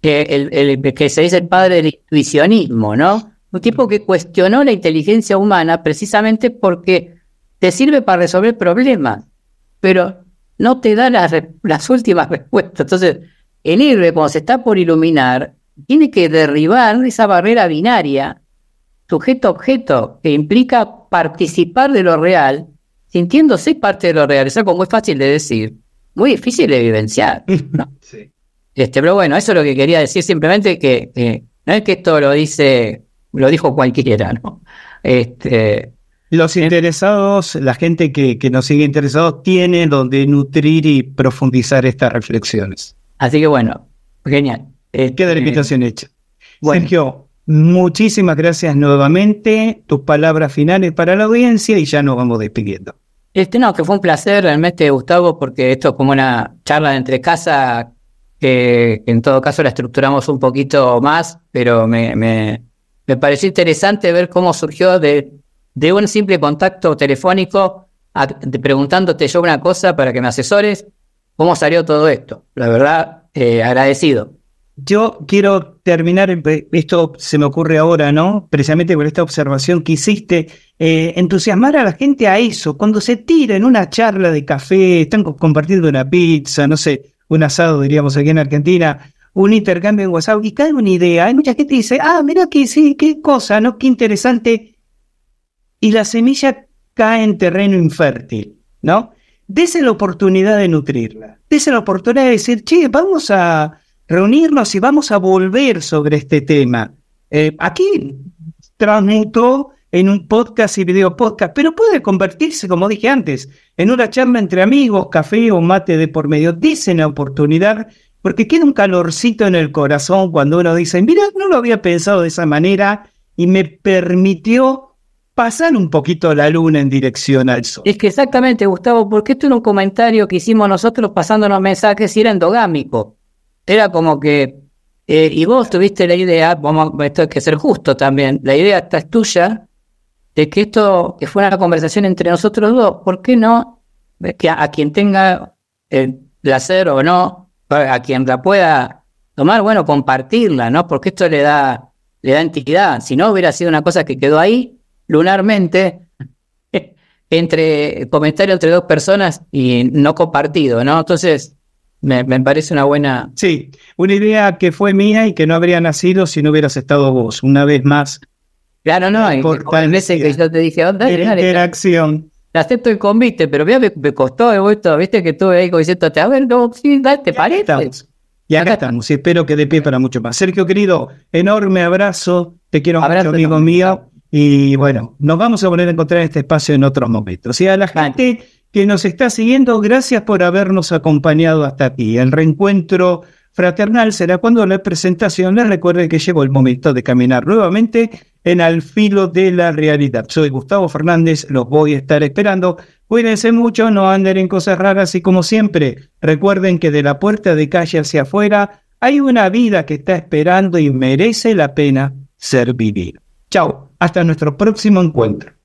[SPEAKER 2] que, que se dice el padre del intuicionismo, ¿no? Un tipo que cuestionó la inteligencia humana precisamente porque te sirve para resolver problemas, pero no te da las, las últimas respuestas. Entonces, el héroe, cuando se está por iluminar, tiene que derribar esa barrera binaria sujeto-objeto que implica participar de lo real sintiéndose parte de lo real. Es muy fácil de decir, muy difícil de vivenciar. Este, pero bueno, eso es lo que quería decir, simplemente que no es que esto lo dice, lo dijo cualquiera, ¿no? Este,
[SPEAKER 1] los interesados, la gente que, nos sigue interesados, tiene donde nutrir y profundizar estas reflexiones. Así que bueno, genial. Queda la este, invitación hecha. Sergio, muchísimas gracias nuevamente. Tus palabras finales para la audiencia y ya nos vamos despidiendo.
[SPEAKER 2] Este, no, que fue un placer realmente, Gustavo, porque esto es como una charla de entre casa que, en todo caso la estructuramos un poquito más, pero me, me, pareció interesante ver cómo surgió de, de un simple contacto telefónico preguntándote yo una cosa para que me asesores, cómo salió todo esto. La verdad, eh, agradecido. Yo quiero terminar,
[SPEAKER 1] eh, esto se me ocurre ahora, ¿no? Precisamente con esta observación que hiciste, eh, entusiasmar a la gente a eso. Cuando se tira en una charla de café, están compartiendo una pizza, no sé, un asado, diríamos aquí en Argentina, un intercambio en WhatsApp y cae una idea. Hay mucha gente que dice, ah, mira aquí, sí, qué cosa, ¿no? Qué interesante. Y la semilla cae en terreno infértil, ¿no? Dese la oportunidad de nutrirla. Dese la oportunidad de decir, che, vamos a reunirnos y vamos a volver sobre este tema. Eh, aquí transmutó en un podcast y video podcast, pero puede convertirse, como dije antes, en una charla entre amigos, café o mate de por medio. Dicen la oportunidad porque queda un calorcito en el corazón cuando uno dice, mira, no lo había pensado de esa manera y me permitió pasar un poquito
[SPEAKER 2] la luna en dirección al sol. Es que exactamente, Gustavo, porque esto era un comentario que hicimos nosotros pasándonos mensajes y era endogámico era como que, eh, y vos tuviste la idea, vamos, esto hay que ser justo también, la idea esta es tuya, de que esto, que fue una conversación entre nosotros dos, ¿por qué no? Que a, quien tenga el placer o no, a quien la pueda tomar, bueno, compartirla, ¿no? Porque esto le da, le da entidad. Si no, hubiera sido una cosa que quedó ahí, lunarmente, entre comentario entre dos personas y no compartido, ¿no? Entonces, me, me, parece una buena... Sí,
[SPEAKER 1] una idea que fue mía y que no habría nacido
[SPEAKER 2] si no hubieras estado vos, una vez más. Claro, no, hay veces que yo te dije, onda, oh, interacción. Te acepto y convite, pero vea me, me costó eh, esto, viste que estuve ahí diciendo, a ver, no, sí, dale, te parece.
[SPEAKER 1] Y acá, estamos, y espero que de pie para mucho más. Sergio, querido, enorme abrazo, te quiero abrazo, mucho, amigo mío. Y bueno, nos vamos a volver a encontrar en este espacio en otros momentos. Y a la gente que nos está siguiendo. Gracias por habernos acompañado hasta aquí. El reencuentro fraternal será cuando la presentación les recuerde que llegó el momento de caminar nuevamente en Al Filo de la Realidad. Soy Gustavo Fernández, los voy a estar esperando. Cuídense mucho, no anden en cosas raras y como siempre, recuerden que de la puerta de calle hacia afuera hay una vida que está esperando y merece la pena ser vivida. Chao, hasta nuestro próximo encuentro.